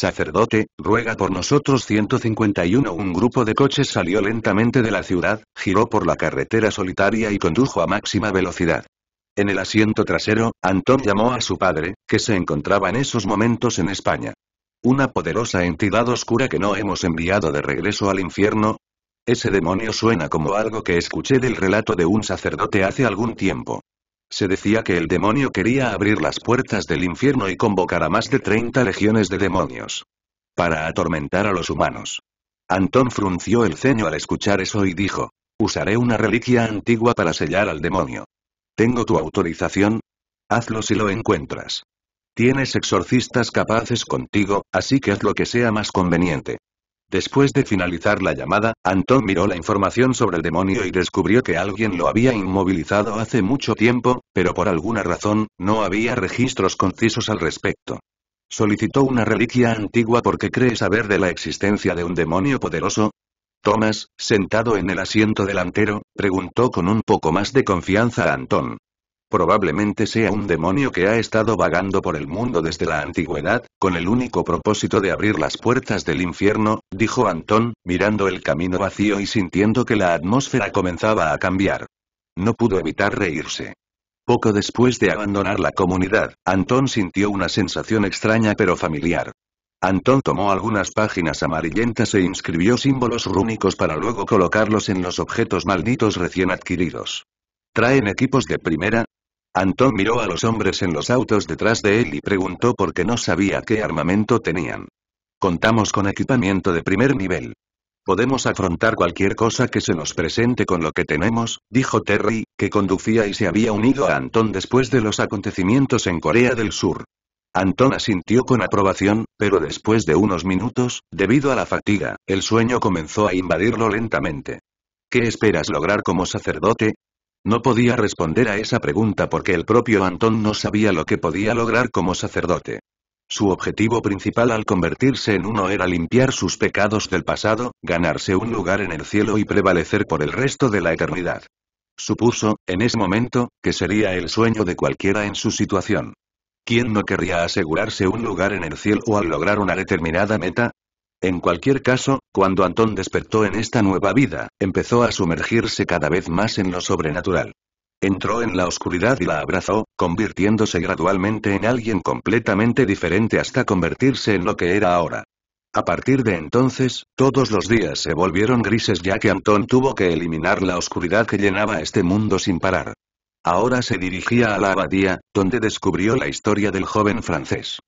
Sacerdote, ruega por nosotros 151 Un grupo de coches salió lentamente de la ciudad, giró por la carretera solitaria y condujo a máxima velocidad. En el asiento trasero, Antón llamó a su padre, que se encontraba en esos momentos en España. Una poderosa entidad oscura que no hemos enviado de regreso al infierno, ese demonio suena como algo que escuché del relato de un sacerdote hace algún tiempo. Se decía que el demonio quería abrir las puertas del infierno y convocar a más de 30 legiones de demonios. Para atormentar a los humanos. Antón frunció el ceño al escuchar eso y dijo, usaré una reliquia antigua para sellar al demonio. ¿Tengo tu autorización? Hazlo si lo encuentras. Tienes exorcistas capaces contigo, así que haz lo que sea más conveniente. Después de finalizar la llamada, Anton miró la información sobre el demonio y descubrió que alguien lo había inmovilizado hace mucho tiempo, pero por alguna razón, no había registros concisos al respecto. Solicitó una reliquia antigua porque cree saber de la existencia de un demonio poderoso. Thomas, sentado en el asiento delantero, preguntó con un poco más de confianza a Anton. Probablemente sea un demonio que ha estado vagando por el mundo desde la antigüedad, con el único propósito de abrir las puertas del infierno, dijo Antón, mirando el camino vacío y sintiendo que la atmósfera comenzaba a cambiar. No pudo evitar reírse. Poco después de abandonar la comunidad, Antón sintió una sensación extraña pero familiar. Antón tomó algunas páginas amarillentas e inscribió símbolos rúnicos para luego colocarlos en los objetos malditos recién adquiridos. Traen equipos de primera, Anton miró a los hombres en los autos detrás de él y preguntó por qué no sabía qué armamento tenían. Contamos con equipamiento de primer nivel. Podemos afrontar cualquier cosa que se nos presente con lo que tenemos, dijo Terry, que conducía y se había unido a Anton después de los acontecimientos en Corea del Sur. Anton asintió con aprobación, pero después de unos minutos, debido a la fatiga, el sueño comenzó a invadirlo lentamente. ¿Qué esperas lograr como sacerdote? No podía responder a esa pregunta porque el propio Antón no sabía lo que podía lograr como sacerdote. Su objetivo principal al convertirse en uno era limpiar sus pecados del pasado, ganarse un lugar en el cielo y prevalecer por el resto de la eternidad. Supuso, en ese momento, que sería el sueño de cualquiera en su situación. ¿Quién no querría asegurarse un lugar en el cielo o al lograr una determinada meta? En cualquier caso, cuando Antón despertó en esta nueva vida, empezó a sumergirse cada vez más en lo sobrenatural. Entró en la oscuridad y la abrazó, convirtiéndose gradualmente en alguien completamente diferente hasta convertirse en lo que era ahora. A partir de entonces, todos los días se volvieron grises ya que Antón tuvo que eliminar la oscuridad que llenaba este mundo sin parar. Ahora se dirigía a la abadía, donde descubrió la historia del joven francés.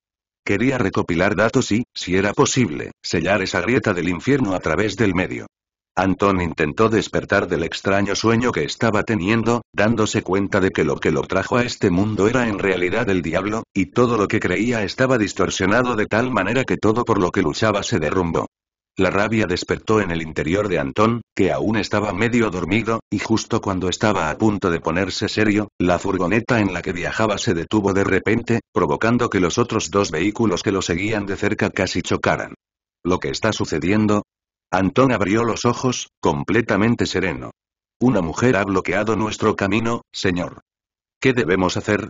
Quería recopilar datos y, si era posible, sellar esa grieta del infierno a través del medio. Anton intentó despertar del extraño sueño que estaba teniendo, dándose cuenta de que lo que lo trajo a este mundo era en realidad el diablo, y todo lo que creía estaba distorsionado de tal manera que todo por lo que luchaba se derrumbó. La rabia despertó en el interior de Antón, que aún estaba medio dormido, y justo cuando estaba a punto de ponerse serio, la furgoneta en la que viajaba se detuvo de repente, provocando que los otros dos vehículos que lo seguían de cerca casi chocaran. ¿Lo que está sucediendo? Antón abrió los ojos, completamente sereno. Una mujer ha bloqueado nuestro camino, señor. ¿Qué debemos hacer?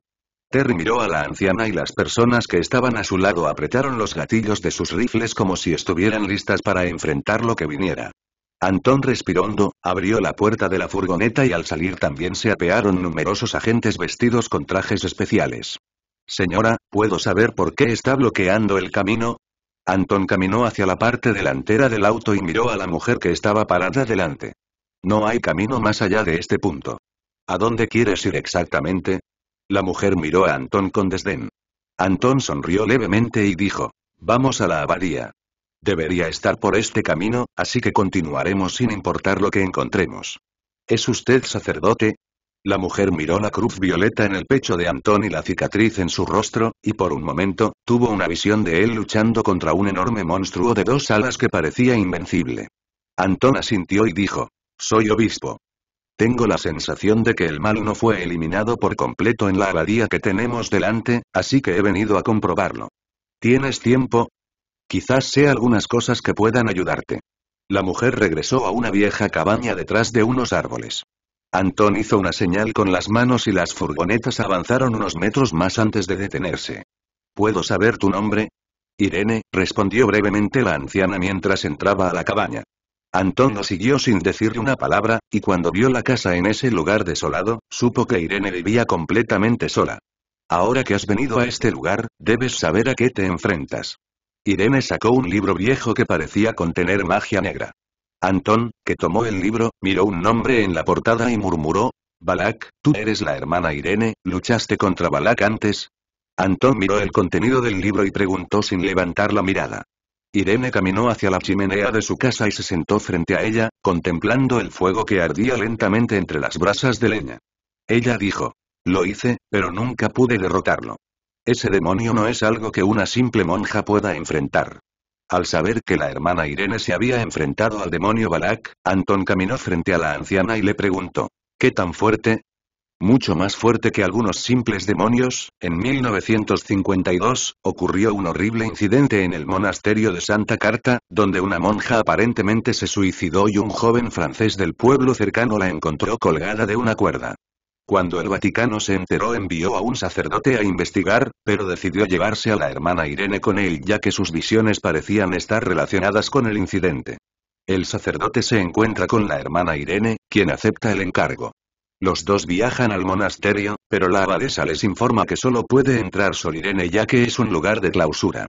Terry miró a la anciana y las personas que estaban a su lado apretaron los gatillos de sus rifles como si estuvieran listas para enfrentar lo que viniera. Antón respiró hondo, abrió la puerta de la furgoneta y al salir también se apearon numerosos agentes vestidos con trajes especiales. Señora, ¿puedo saber por qué está bloqueando el camino? Antón caminó hacia la parte delantera del auto y miró a la mujer que estaba parada delante. No hay camino más allá de este punto. ¿A dónde quieres ir exactamente? La mujer miró a Antón con desdén. Antón sonrió levemente y dijo. Vamos a la abadía. Debería estar por este camino, así que continuaremos sin importar lo que encontremos. ¿Es usted sacerdote? La mujer miró la cruz violeta en el pecho de Antón y la cicatriz en su rostro, y por un momento, tuvo una visión de él luchando contra un enorme monstruo de dos alas que parecía invencible. Antón asintió y dijo. Soy obispo. Tengo la sensación de que el mal no fue eliminado por completo en la abadía que tenemos delante, así que he venido a comprobarlo. ¿Tienes tiempo? Quizás sea algunas cosas que puedan ayudarte. La mujer regresó a una vieja cabaña detrás de unos árboles. Antón hizo una señal con las manos y las furgonetas avanzaron unos metros más antes de detenerse. ¿Puedo saber tu nombre? Irene, respondió brevemente la anciana mientras entraba a la cabaña. Antón lo siguió sin decirle una palabra, y cuando vio la casa en ese lugar desolado, supo que Irene vivía completamente sola. Ahora que has venido a este lugar, debes saber a qué te enfrentas. Irene sacó un libro viejo que parecía contener magia negra. Antón, que tomó el libro, miró un nombre en la portada y murmuró, Balak, tú eres la hermana Irene, luchaste contra Balak antes. Antón miró el contenido del libro y preguntó sin levantar la mirada. Irene caminó hacia la chimenea de su casa y se sentó frente a ella, contemplando el fuego que ardía lentamente entre las brasas de leña. Ella dijo. Lo hice, pero nunca pude derrotarlo. Ese demonio no es algo que una simple monja pueda enfrentar. Al saber que la hermana Irene se había enfrentado al demonio Balak, Anton caminó frente a la anciana y le preguntó. ¿Qué tan fuerte? mucho más fuerte que algunos simples demonios, en 1952, ocurrió un horrible incidente en el monasterio de Santa Carta, donde una monja aparentemente se suicidó y un joven francés del pueblo cercano la encontró colgada de una cuerda. Cuando el Vaticano se enteró envió a un sacerdote a investigar, pero decidió llevarse a la hermana Irene con él ya que sus visiones parecían estar relacionadas con el incidente. El sacerdote se encuentra con la hermana Irene, quien acepta el encargo. Los dos viajan al monasterio, pero la abadesa les informa que solo puede entrar Irene ya que es un lugar de clausura.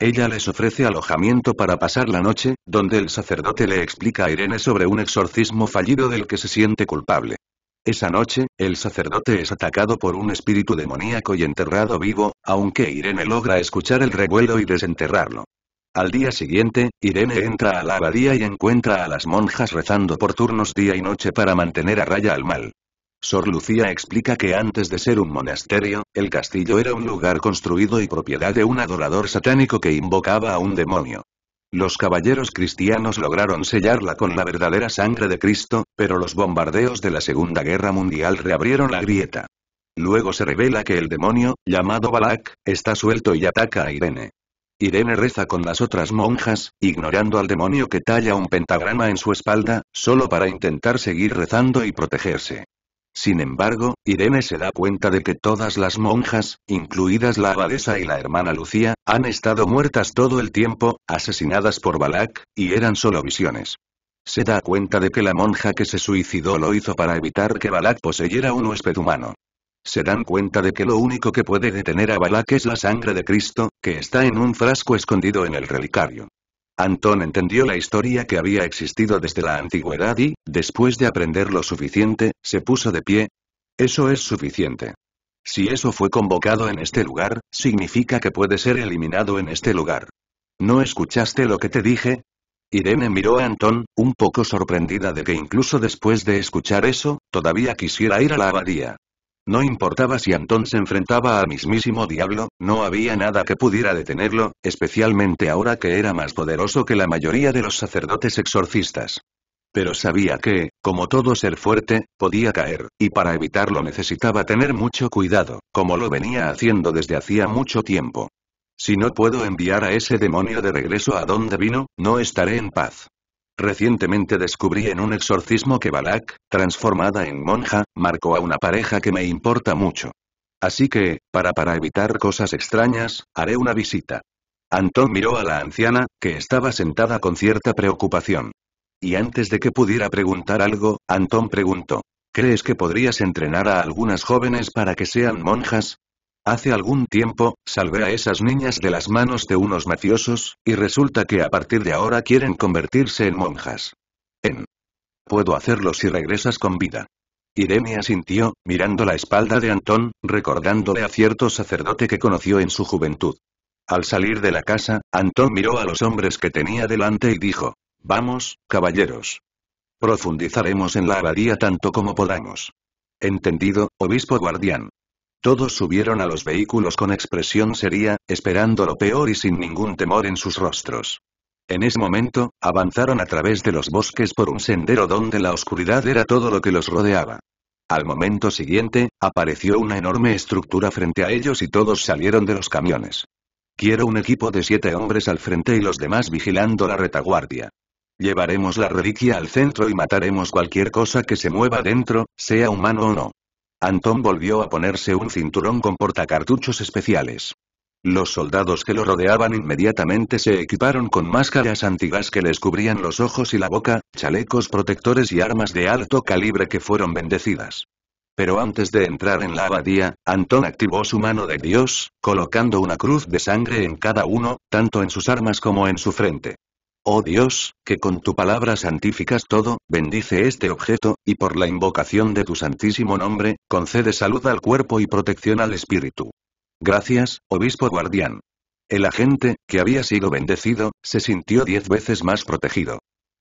Ella les ofrece alojamiento para pasar la noche, donde el sacerdote le explica a Irene sobre un exorcismo fallido del que se siente culpable. Esa noche, el sacerdote es atacado por un espíritu demoníaco y enterrado vivo, aunque Irene logra escuchar el revuelo y desenterrarlo. Al día siguiente, Irene entra a la abadía y encuentra a las monjas rezando por turnos día y noche para mantener a raya al mal. Sor Lucía explica que antes de ser un monasterio, el castillo era un lugar construido y propiedad de un adorador satánico que invocaba a un demonio. Los caballeros cristianos lograron sellarla con la verdadera sangre de Cristo, pero los bombardeos de la Segunda Guerra Mundial reabrieron la grieta. Luego se revela que el demonio, llamado Balak, está suelto y ataca a Irene. Irene reza con las otras monjas, ignorando al demonio que talla un pentagrama en su espalda, solo para intentar seguir rezando y protegerse. Sin embargo, Irene se da cuenta de que todas las monjas, incluidas la abadesa y la hermana Lucía, han estado muertas todo el tiempo, asesinadas por Balak, y eran solo visiones. Se da cuenta de que la monja que se suicidó lo hizo para evitar que Balak poseyera un huésped humano. Se dan cuenta de que lo único que puede detener a Balak es la sangre de Cristo, que está en un frasco escondido en el relicario. Antón entendió la historia que había existido desde la antigüedad y, después de aprender lo suficiente, se puso de pie. Eso es suficiente. Si eso fue convocado en este lugar, significa que puede ser eliminado en este lugar. ¿No escuchaste lo que te dije? Irene miró a Antón, un poco sorprendida de que incluso después de escuchar eso, todavía quisiera ir a la abadía. No importaba si Antón se enfrentaba al mismísimo diablo, no había nada que pudiera detenerlo, especialmente ahora que era más poderoso que la mayoría de los sacerdotes exorcistas. Pero sabía que, como todo ser fuerte, podía caer, y para evitarlo necesitaba tener mucho cuidado, como lo venía haciendo desde hacía mucho tiempo. Si no puedo enviar a ese demonio de regreso a donde vino, no estaré en paz. Recientemente descubrí en un exorcismo que Balak, transformada en monja, marcó a una pareja que me importa mucho. Así que, para para evitar cosas extrañas, haré una visita. Antón miró a la anciana, que estaba sentada con cierta preocupación. Y antes de que pudiera preguntar algo, Antón preguntó. ¿Crees que podrías entrenar a algunas jóvenes para que sean monjas? Hace algún tiempo, salvé a esas niñas de las manos de unos mafiosos, y resulta que a partir de ahora quieren convertirse en monjas. En. Puedo hacerlo si regresas con vida. Irene asintió, mirando la espalda de Antón, recordándole a cierto sacerdote que conoció en su juventud. Al salir de la casa, Antón miró a los hombres que tenía delante y dijo, Vamos, caballeros. Profundizaremos en la abadía tanto como podamos. Entendido, obispo guardián. Todos subieron a los vehículos con expresión seria, esperando lo peor y sin ningún temor en sus rostros. En ese momento, avanzaron a través de los bosques por un sendero donde la oscuridad era todo lo que los rodeaba. Al momento siguiente, apareció una enorme estructura frente a ellos y todos salieron de los camiones. Quiero un equipo de siete hombres al frente y los demás vigilando la retaguardia. Llevaremos la reliquia al centro y mataremos cualquier cosa que se mueva dentro, sea humano o no. Antón volvió a ponerse un cinturón con portacartuchos especiales. Los soldados que lo rodeaban inmediatamente se equiparon con máscaras antigas que les cubrían los ojos y la boca, chalecos protectores y armas de alto calibre que fueron bendecidas. Pero antes de entrar en la abadía, Antón activó su mano de Dios, colocando una cruz de sangre en cada uno, tanto en sus armas como en su frente. Oh Dios, que con tu palabra santificas todo, bendice este objeto, y por la invocación de tu santísimo nombre, concede salud al cuerpo y protección al espíritu. Gracias, obispo guardián. El agente, que había sido bendecido, se sintió diez veces más protegido.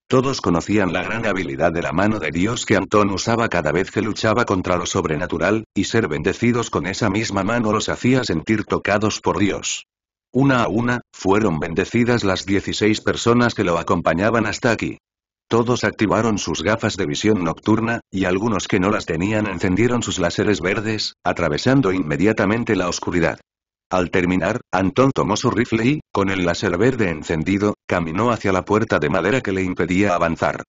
Todos conocían la gran habilidad de la mano de Dios que Antón usaba cada vez que luchaba contra lo sobrenatural, y ser bendecidos con esa misma mano los hacía sentir tocados por Dios. Una a una, fueron bendecidas las 16 personas que lo acompañaban hasta aquí. Todos activaron sus gafas de visión nocturna, y algunos que no las tenían encendieron sus láseres verdes, atravesando inmediatamente la oscuridad. Al terminar, Anton tomó su rifle y, con el láser verde encendido, caminó hacia la puerta de madera que le impedía avanzar.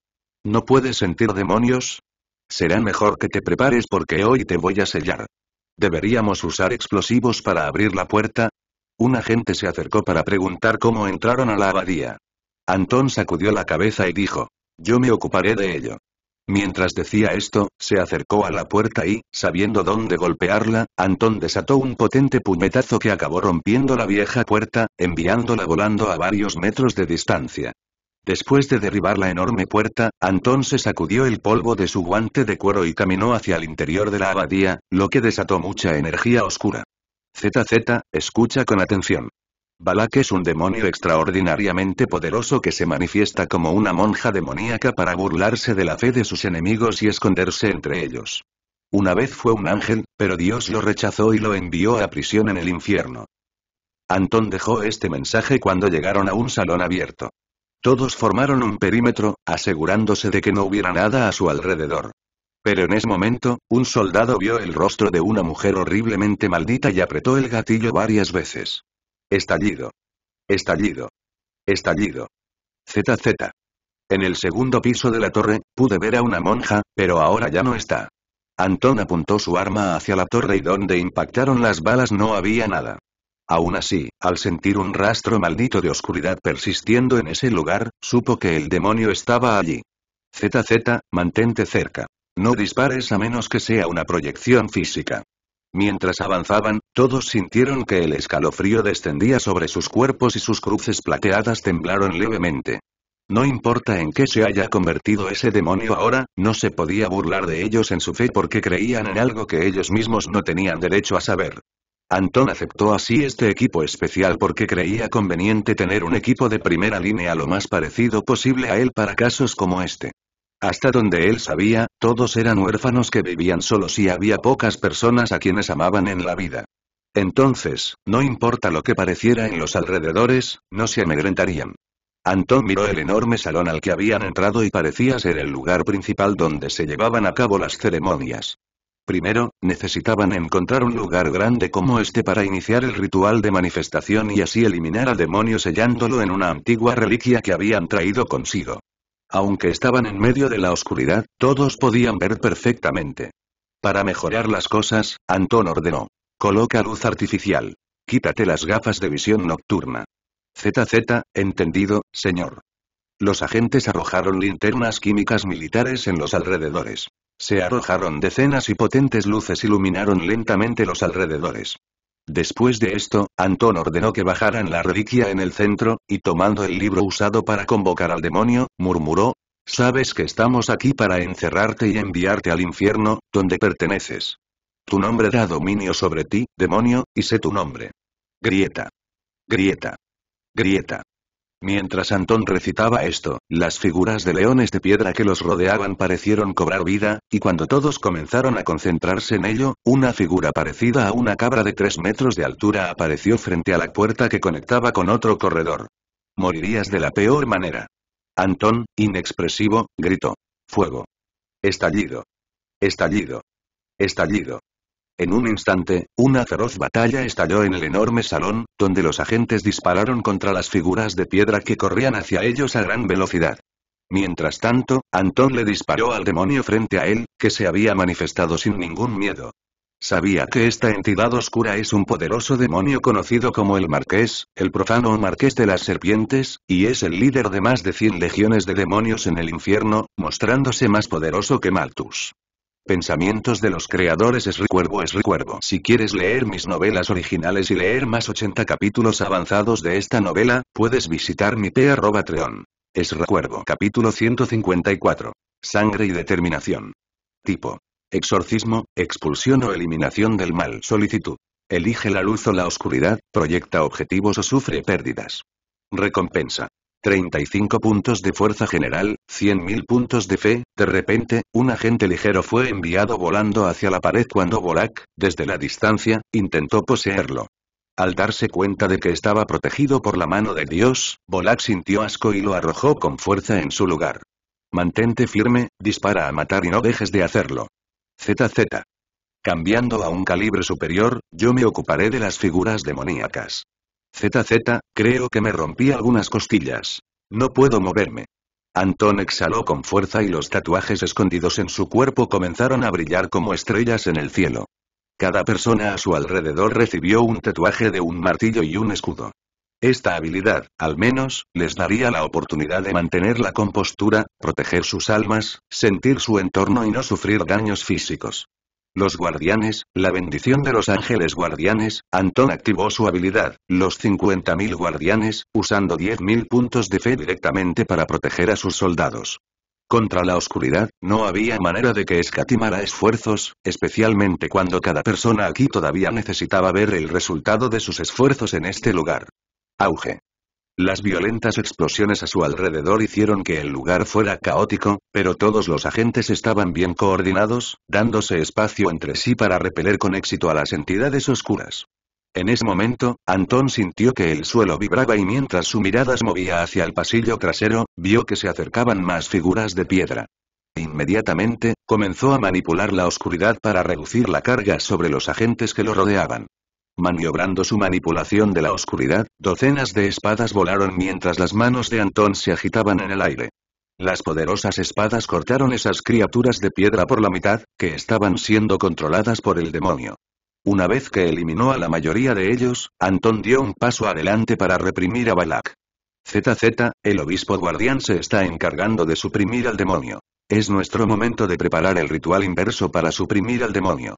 ¿No puedes sentir demonios? Será mejor que te prepares porque hoy te voy a sellar. ¿Deberíamos usar explosivos para abrir la puerta? Un agente se acercó para preguntar cómo entraron a la abadía. Antón sacudió la cabeza y dijo, yo me ocuparé de ello. Mientras decía esto, se acercó a la puerta y, sabiendo dónde golpearla, Antón desató un potente puñetazo que acabó rompiendo la vieja puerta, enviándola volando a varios metros de distancia. Después de derribar la enorme puerta, Antón se sacudió el polvo de su guante de cuero y caminó hacia el interior de la abadía, lo que desató mucha energía oscura. ZZ, escucha con atención. Balak es un demonio extraordinariamente poderoso que se manifiesta como una monja demoníaca para burlarse de la fe de sus enemigos y esconderse entre ellos. Una vez fue un ángel, pero Dios lo rechazó y lo envió a prisión en el infierno. Antón dejó este mensaje cuando llegaron a un salón abierto. Todos formaron un perímetro, asegurándose de que no hubiera nada a su alrededor. Pero en ese momento, un soldado vio el rostro de una mujer horriblemente maldita y apretó el gatillo varias veces. Estallido. Estallido. Estallido. ZZ. En el segundo piso de la torre, pude ver a una monja, pero ahora ya no está. Antón apuntó su arma hacia la torre y donde impactaron las balas no había nada. Aún así, al sentir un rastro maldito de oscuridad persistiendo en ese lugar, supo que el demonio estaba allí. ZZ, mantente cerca. No dispares a menos que sea una proyección física. Mientras avanzaban, todos sintieron que el escalofrío descendía sobre sus cuerpos y sus cruces plateadas temblaron levemente. No importa en qué se haya convertido ese demonio ahora, no se podía burlar de ellos en su fe porque creían en algo que ellos mismos no tenían derecho a saber. Antón aceptó así este equipo especial porque creía conveniente tener un equipo de primera línea lo más parecido posible a él para casos como este. Hasta donde él sabía, todos eran huérfanos que vivían solos y había pocas personas a quienes amaban en la vida. Entonces, no importa lo que pareciera en los alrededores, no se amedrentarían. Antón miró el enorme salón al que habían entrado y parecía ser el lugar principal donde se llevaban a cabo las ceremonias. Primero, necesitaban encontrar un lugar grande como este para iniciar el ritual de manifestación y así eliminar al demonio sellándolo en una antigua reliquia que habían traído consigo. Aunque estaban en medio de la oscuridad, todos podían ver perfectamente. Para mejorar las cosas, Antón ordenó. Coloca luz artificial. Quítate las gafas de visión nocturna. ZZ, entendido, señor. Los agentes arrojaron linternas químicas militares en los alrededores. Se arrojaron decenas y potentes luces iluminaron lentamente los alrededores. Después de esto, Antón ordenó que bajaran la reliquia en el centro, y tomando el libro usado para convocar al demonio, murmuró, Sabes que estamos aquí para encerrarte y enviarte al infierno, donde perteneces. Tu nombre da dominio sobre ti, demonio, y sé tu nombre. Grieta. Grieta. Grieta. Mientras Antón recitaba esto, las figuras de leones de piedra que los rodeaban parecieron cobrar vida, y cuando todos comenzaron a concentrarse en ello, una figura parecida a una cabra de tres metros de altura apareció frente a la puerta que conectaba con otro corredor. Morirías de la peor manera. Antón, inexpresivo, gritó. Fuego. Estallido. Estallido. Estallido. En un instante, una feroz batalla estalló en el enorme salón, donde los agentes dispararon contra las figuras de piedra que corrían hacia ellos a gran velocidad. Mientras tanto, Antón le disparó al demonio frente a él, que se había manifestado sin ningún miedo. Sabía que esta entidad oscura es un poderoso demonio conocido como el Marqués, el profano Marqués de las Serpientes, y es el líder de más de 100 legiones de demonios en el infierno, mostrándose más poderoso que Malthus. Pensamientos de los creadores es Recuerdo es Recuerdo Si quieres leer mis novelas originales y leer más 80 capítulos avanzados de esta novela, puedes visitar mi treón. Es Recuerdo Capítulo 154. Sangre y determinación. Tipo. Exorcismo, expulsión o eliminación del mal. Solicitud. Elige la luz o la oscuridad, proyecta objetivos o sufre pérdidas. Recompensa. 35 puntos de fuerza general, 100.000 puntos de fe, de repente, un agente ligero fue enviado volando hacia la pared cuando Bolak, desde la distancia, intentó poseerlo. Al darse cuenta de que estaba protegido por la mano de Dios, Bolak sintió asco y lo arrojó con fuerza en su lugar. Mantente firme, dispara a matar y no dejes de hacerlo. ZZ. Cambiando a un calibre superior, yo me ocuparé de las figuras demoníacas. ZZ, creo que me rompí algunas costillas. No puedo moverme. Antón exhaló con fuerza y los tatuajes escondidos en su cuerpo comenzaron a brillar como estrellas en el cielo. Cada persona a su alrededor recibió un tatuaje de un martillo y un escudo. Esta habilidad, al menos, les daría la oportunidad de mantener la compostura, proteger sus almas, sentir su entorno y no sufrir daños físicos. Los guardianes, la bendición de los ángeles guardianes, Anton activó su habilidad, los 50.000 guardianes, usando 10.000 puntos de fe directamente para proteger a sus soldados. Contra la oscuridad, no había manera de que escatimara esfuerzos, especialmente cuando cada persona aquí todavía necesitaba ver el resultado de sus esfuerzos en este lugar. Auge. Las violentas explosiones a su alrededor hicieron que el lugar fuera caótico, pero todos los agentes estaban bien coordinados, dándose espacio entre sí para repeler con éxito a las entidades oscuras. En ese momento, Antón sintió que el suelo vibraba y mientras su mirada se movía hacia el pasillo trasero, vio que se acercaban más figuras de piedra. Inmediatamente, comenzó a manipular la oscuridad para reducir la carga sobre los agentes que lo rodeaban. Maniobrando su manipulación de la oscuridad, docenas de espadas volaron mientras las manos de Antón se agitaban en el aire. Las poderosas espadas cortaron esas criaturas de piedra por la mitad, que estaban siendo controladas por el demonio. Una vez que eliminó a la mayoría de ellos, Antón dio un paso adelante para reprimir a Balak. ZZ, el obispo guardián se está encargando de suprimir al demonio. Es nuestro momento de preparar el ritual inverso para suprimir al demonio.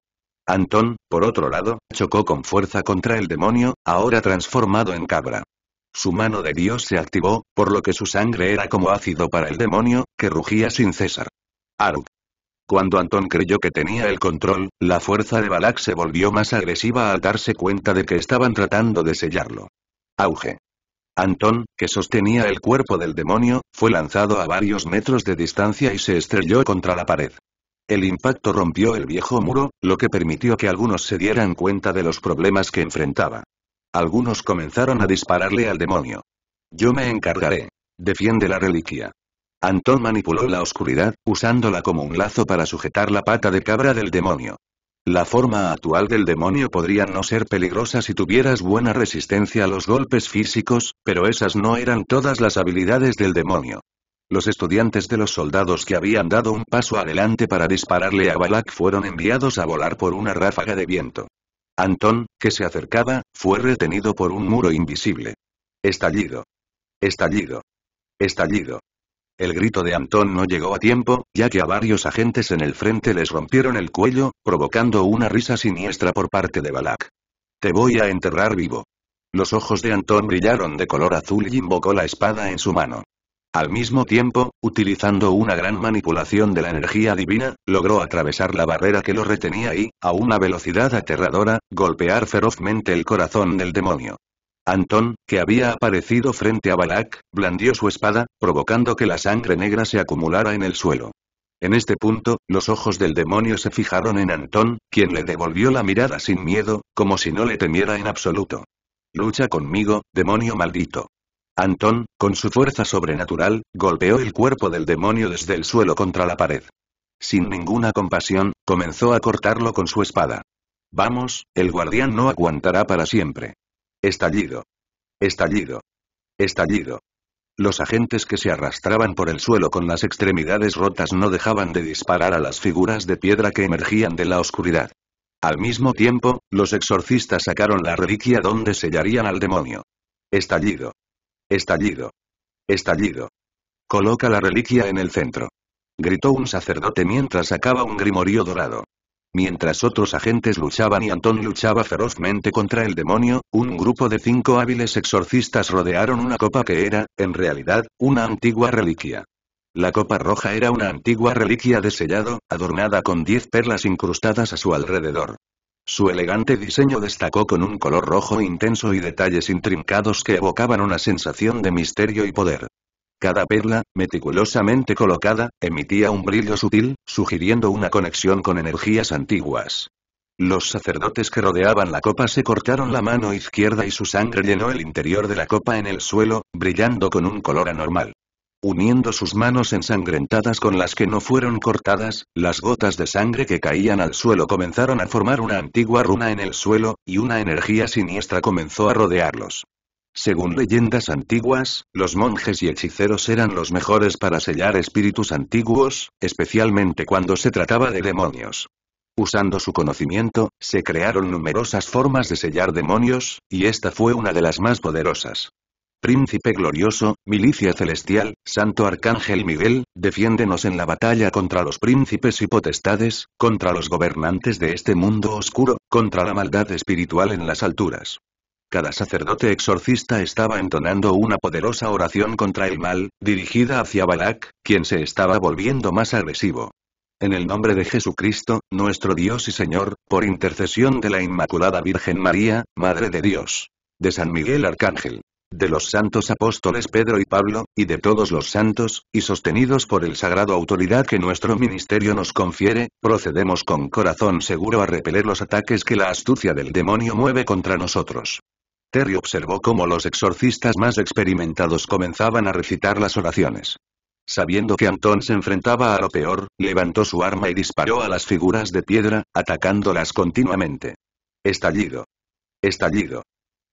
Antón, por otro lado, chocó con fuerza contra el demonio, ahora transformado en cabra. Su mano de Dios se activó, por lo que su sangre era como ácido para el demonio, que rugía sin cesar. Aruk. Cuando Antón creyó que tenía el control, la fuerza de Balak se volvió más agresiva al darse cuenta de que estaban tratando de sellarlo. Auge. Antón, que sostenía el cuerpo del demonio, fue lanzado a varios metros de distancia y se estrelló contra la pared. El impacto rompió el viejo muro, lo que permitió que algunos se dieran cuenta de los problemas que enfrentaba. Algunos comenzaron a dispararle al demonio. Yo me encargaré. Defiende la reliquia. Antón manipuló la oscuridad, usándola como un lazo para sujetar la pata de cabra del demonio. La forma actual del demonio podría no ser peligrosa si tuvieras buena resistencia a los golpes físicos, pero esas no eran todas las habilidades del demonio. Los estudiantes de los soldados que habían dado un paso adelante para dispararle a Balak fueron enviados a volar por una ráfaga de viento. Antón, que se acercaba, fue retenido por un muro invisible. Estallido. Estallido. Estallido. El grito de Antón no llegó a tiempo, ya que a varios agentes en el frente les rompieron el cuello, provocando una risa siniestra por parte de Balak. Te voy a enterrar vivo. Los ojos de Antón brillaron de color azul y invocó la espada en su mano. Al mismo tiempo, utilizando una gran manipulación de la energía divina, logró atravesar la barrera que lo retenía y, a una velocidad aterradora, golpear ferozmente el corazón del demonio. Antón, que había aparecido frente a Balak, blandió su espada, provocando que la sangre negra se acumulara en el suelo. En este punto, los ojos del demonio se fijaron en Antón, quien le devolvió la mirada sin miedo, como si no le temiera en absoluto. Lucha conmigo, demonio maldito. Antón, con su fuerza sobrenatural, golpeó el cuerpo del demonio desde el suelo contra la pared. Sin ninguna compasión, comenzó a cortarlo con su espada. Vamos, el guardián no aguantará para siempre. Estallido. Estallido. Estallido. Los agentes que se arrastraban por el suelo con las extremidades rotas no dejaban de disparar a las figuras de piedra que emergían de la oscuridad. Al mismo tiempo, los exorcistas sacaron la reliquia donde sellarían al demonio. Estallido. Estallido. Estallido. Coloca la reliquia en el centro. Gritó un sacerdote mientras sacaba un grimorío dorado. Mientras otros agentes luchaban y Antón luchaba ferozmente contra el demonio, un grupo de cinco hábiles exorcistas rodearon una copa que era, en realidad, una antigua reliquia. La copa roja era una antigua reliquia de sellado, adornada con diez perlas incrustadas a su alrededor. Su elegante diseño destacó con un color rojo intenso y detalles intrincados que evocaban una sensación de misterio y poder. Cada perla, meticulosamente colocada, emitía un brillo sutil, sugiriendo una conexión con energías antiguas. Los sacerdotes que rodeaban la copa se cortaron la mano izquierda y su sangre llenó el interior de la copa en el suelo, brillando con un color anormal. Uniendo sus manos ensangrentadas con las que no fueron cortadas, las gotas de sangre que caían al suelo comenzaron a formar una antigua runa en el suelo, y una energía siniestra comenzó a rodearlos. Según leyendas antiguas, los monjes y hechiceros eran los mejores para sellar espíritus antiguos, especialmente cuando se trataba de demonios. Usando su conocimiento, se crearon numerosas formas de sellar demonios, y esta fue una de las más poderosas. Príncipe glorioso, milicia celestial, Santo Arcángel Miguel, defiéndenos en la batalla contra los príncipes y potestades, contra los gobernantes de este mundo oscuro, contra la maldad espiritual en las alturas. Cada sacerdote exorcista estaba entonando una poderosa oración contra el mal, dirigida hacia Balak, quien se estaba volviendo más agresivo. En el nombre de Jesucristo, nuestro Dios y Señor, por intercesión de la Inmaculada Virgen María, Madre de Dios. De San Miguel Arcángel de los santos apóstoles Pedro y Pablo, y de todos los santos, y sostenidos por el sagrado autoridad que nuestro ministerio nos confiere, procedemos con corazón seguro a repeler los ataques que la astucia del demonio mueve contra nosotros. Terry observó cómo los exorcistas más experimentados comenzaban a recitar las oraciones. Sabiendo que Antón se enfrentaba a lo peor, levantó su arma y disparó a las figuras de piedra, atacándolas continuamente. Estallido. Estallido.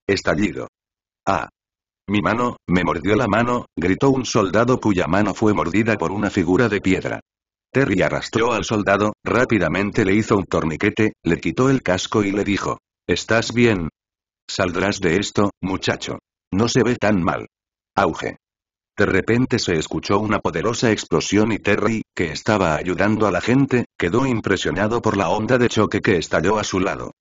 Estallido. Ah, mi mano, me mordió la mano, gritó un soldado cuya mano fue mordida por una figura de piedra. Terry arrastró al soldado, rápidamente le hizo un torniquete, le quitó el casco y le dijo, ¿Estás bien? Saldrás de esto, muchacho. No se ve tan mal. Auge. De repente se escuchó una poderosa explosión y Terry, que estaba ayudando a la gente, quedó impresionado por la onda de choque que estalló a su lado.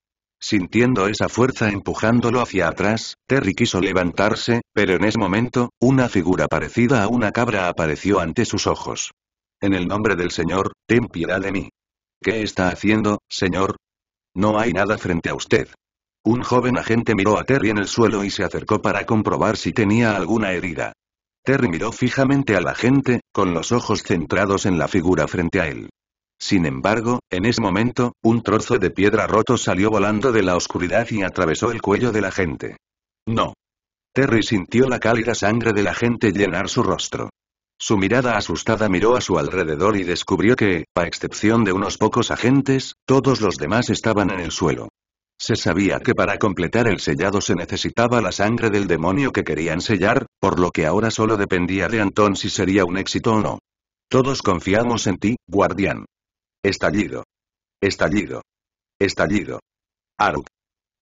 Sintiendo esa fuerza empujándolo hacia atrás, Terry quiso levantarse, pero en ese momento, una figura parecida a una cabra apareció ante sus ojos. En el nombre del Señor, ten piedad de mí. ¿Qué está haciendo, Señor? No hay nada frente a usted. Un joven agente miró a Terry en el suelo y se acercó para comprobar si tenía alguna herida. Terry miró fijamente al agente, con los ojos centrados en la figura frente a él. Sin embargo, en ese momento, un trozo de piedra roto salió volando de la oscuridad y atravesó el cuello de la gente. No. Terry sintió la cálida sangre de la gente llenar su rostro. Su mirada asustada miró a su alrededor y descubrió que, a excepción de unos pocos agentes, todos los demás estaban en el suelo. Se sabía que para completar el sellado se necesitaba la sangre del demonio que querían sellar, por lo que ahora solo dependía de antón si sería un éxito o no. Todos confiamos en ti, guardián. Estallido. Estallido. Estallido. Aruk.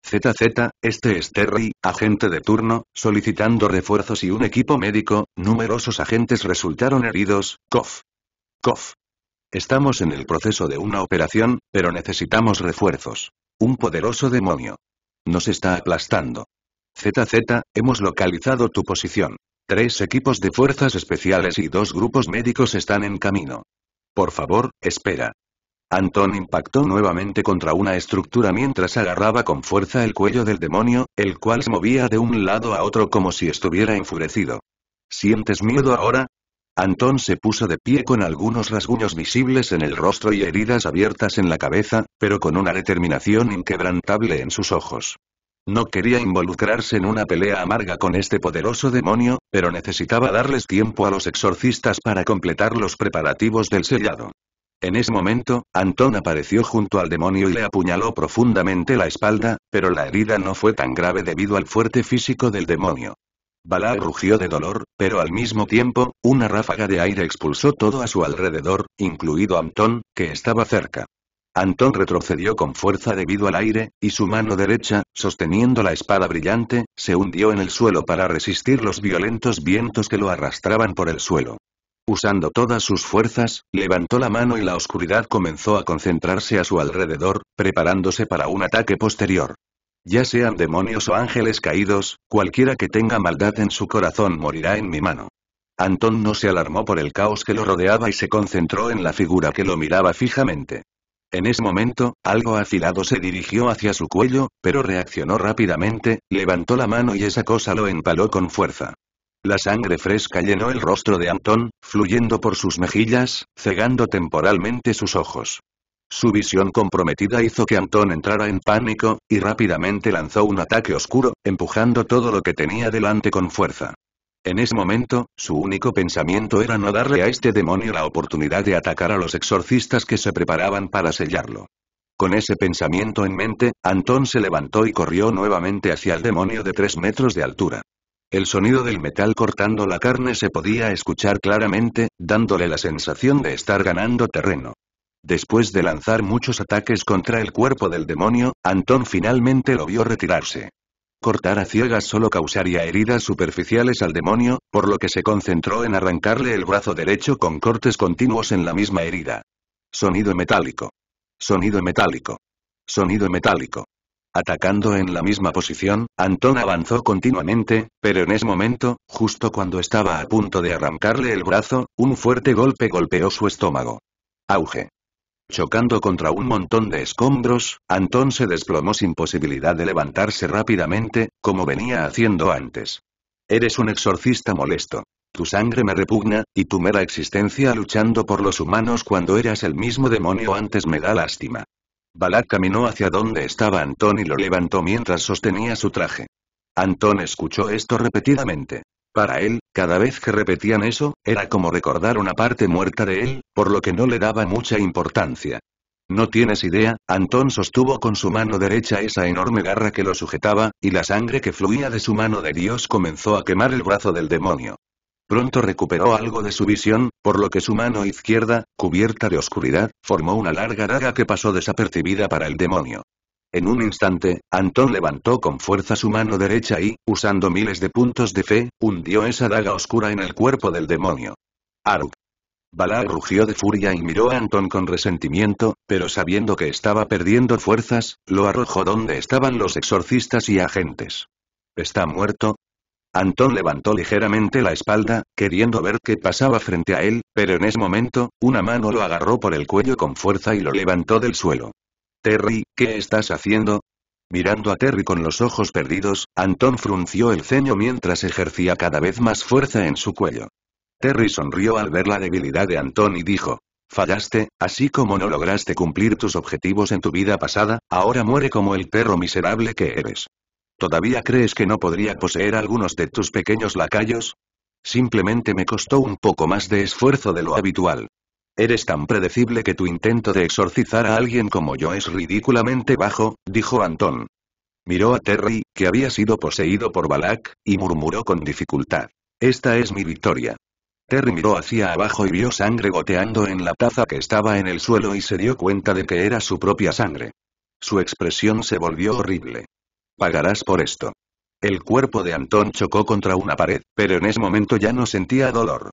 ZZ, este es Terry, agente de turno, solicitando refuerzos y un equipo médico, numerosos agentes resultaron heridos, Kof, Kof. Estamos en el proceso de una operación, pero necesitamos refuerzos. Un poderoso demonio. Nos está aplastando. ZZ, hemos localizado tu posición. Tres equipos de fuerzas especiales y dos grupos médicos están en camino. Por favor, espera. Antón impactó nuevamente contra una estructura mientras agarraba con fuerza el cuello del demonio, el cual se movía de un lado a otro como si estuviera enfurecido. ¿Sientes miedo ahora? Antón se puso de pie con algunos rasguños visibles en el rostro y heridas abiertas en la cabeza, pero con una determinación inquebrantable en sus ojos. No quería involucrarse en una pelea amarga con este poderoso demonio, pero necesitaba darles tiempo a los exorcistas para completar los preparativos del sellado. En ese momento, Antón apareció junto al demonio y le apuñaló profundamente la espalda, pero la herida no fue tan grave debido al fuerte físico del demonio. Balá rugió de dolor, pero al mismo tiempo, una ráfaga de aire expulsó todo a su alrededor, incluido Antón, que estaba cerca. Antón retrocedió con fuerza debido al aire, y su mano derecha, sosteniendo la espada brillante, se hundió en el suelo para resistir los violentos vientos que lo arrastraban por el suelo. Usando todas sus fuerzas, levantó la mano y la oscuridad comenzó a concentrarse a su alrededor, preparándose para un ataque posterior. Ya sean demonios o ángeles caídos, cualquiera que tenga maldad en su corazón morirá en mi mano. Antón no se alarmó por el caos que lo rodeaba y se concentró en la figura que lo miraba fijamente. En ese momento, algo afilado se dirigió hacia su cuello, pero reaccionó rápidamente, levantó la mano y esa cosa lo empaló con fuerza. La sangre fresca llenó el rostro de Antón, fluyendo por sus mejillas, cegando temporalmente sus ojos. Su visión comprometida hizo que Antón entrara en pánico, y rápidamente lanzó un ataque oscuro, empujando todo lo que tenía delante con fuerza. En ese momento, su único pensamiento era no darle a este demonio la oportunidad de atacar a los exorcistas que se preparaban para sellarlo. Con ese pensamiento en mente, Antón se levantó y corrió nuevamente hacia el demonio de tres metros de altura. El sonido del metal cortando la carne se podía escuchar claramente, dándole la sensación de estar ganando terreno. Después de lanzar muchos ataques contra el cuerpo del demonio, Antón finalmente lo vio retirarse. Cortar a ciegas solo causaría heridas superficiales al demonio, por lo que se concentró en arrancarle el brazo derecho con cortes continuos en la misma herida. Sonido metálico. Sonido metálico. Sonido metálico. Atacando en la misma posición, Antón avanzó continuamente, pero en ese momento, justo cuando estaba a punto de arrancarle el brazo, un fuerte golpe golpeó su estómago. Auge. Chocando contra un montón de escombros, Antón se desplomó sin posibilidad de levantarse rápidamente, como venía haciendo antes. Eres un exorcista molesto. Tu sangre me repugna, y tu mera existencia luchando por los humanos cuando eras el mismo demonio antes me da lástima. Balak caminó hacia donde estaba Antón y lo levantó mientras sostenía su traje. Antón escuchó esto repetidamente. Para él, cada vez que repetían eso, era como recordar una parte muerta de él, por lo que no le daba mucha importancia. No tienes idea, Antón sostuvo con su mano derecha esa enorme garra que lo sujetaba, y la sangre que fluía de su mano de Dios comenzó a quemar el brazo del demonio. Pronto recuperó algo de su visión, por lo que su mano izquierda, cubierta de oscuridad, formó una larga daga que pasó desapercibida para el demonio. En un instante, Antón levantó con fuerza su mano derecha y, usando miles de puntos de fe, hundió esa daga oscura en el cuerpo del demonio. Aruk. Balag rugió de furia y miró a Antón con resentimiento, pero sabiendo que estaba perdiendo fuerzas, lo arrojó donde estaban los exorcistas y agentes. Está muerto, Anton levantó ligeramente la espalda, queriendo ver qué pasaba frente a él, pero en ese momento, una mano lo agarró por el cuello con fuerza y lo levantó del suelo. Terry, ¿qué estás haciendo? Mirando a Terry con los ojos perdidos, Antón frunció el ceño mientras ejercía cada vez más fuerza en su cuello. Terry sonrió al ver la debilidad de Antón y dijo, Fallaste, así como no lograste cumplir tus objetivos en tu vida pasada, ahora muere como el perro miserable que eres. ¿Todavía crees que no podría poseer algunos de tus pequeños lacayos? Simplemente me costó un poco más de esfuerzo de lo habitual. Eres tan predecible que tu intento de exorcizar a alguien como yo es ridículamente bajo, dijo Antón. Miró a Terry, que había sido poseído por Balak, y murmuró con dificultad. Esta es mi victoria. Terry miró hacia abajo y vio sangre goteando en la taza que estaba en el suelo y se dio cuenta de que era su propia sangre. Su expresión se volvió horrible. Pagarás por esto. El cuerpo de Antón chocó contra una pared, pero en ese momento ya no sentía dolor.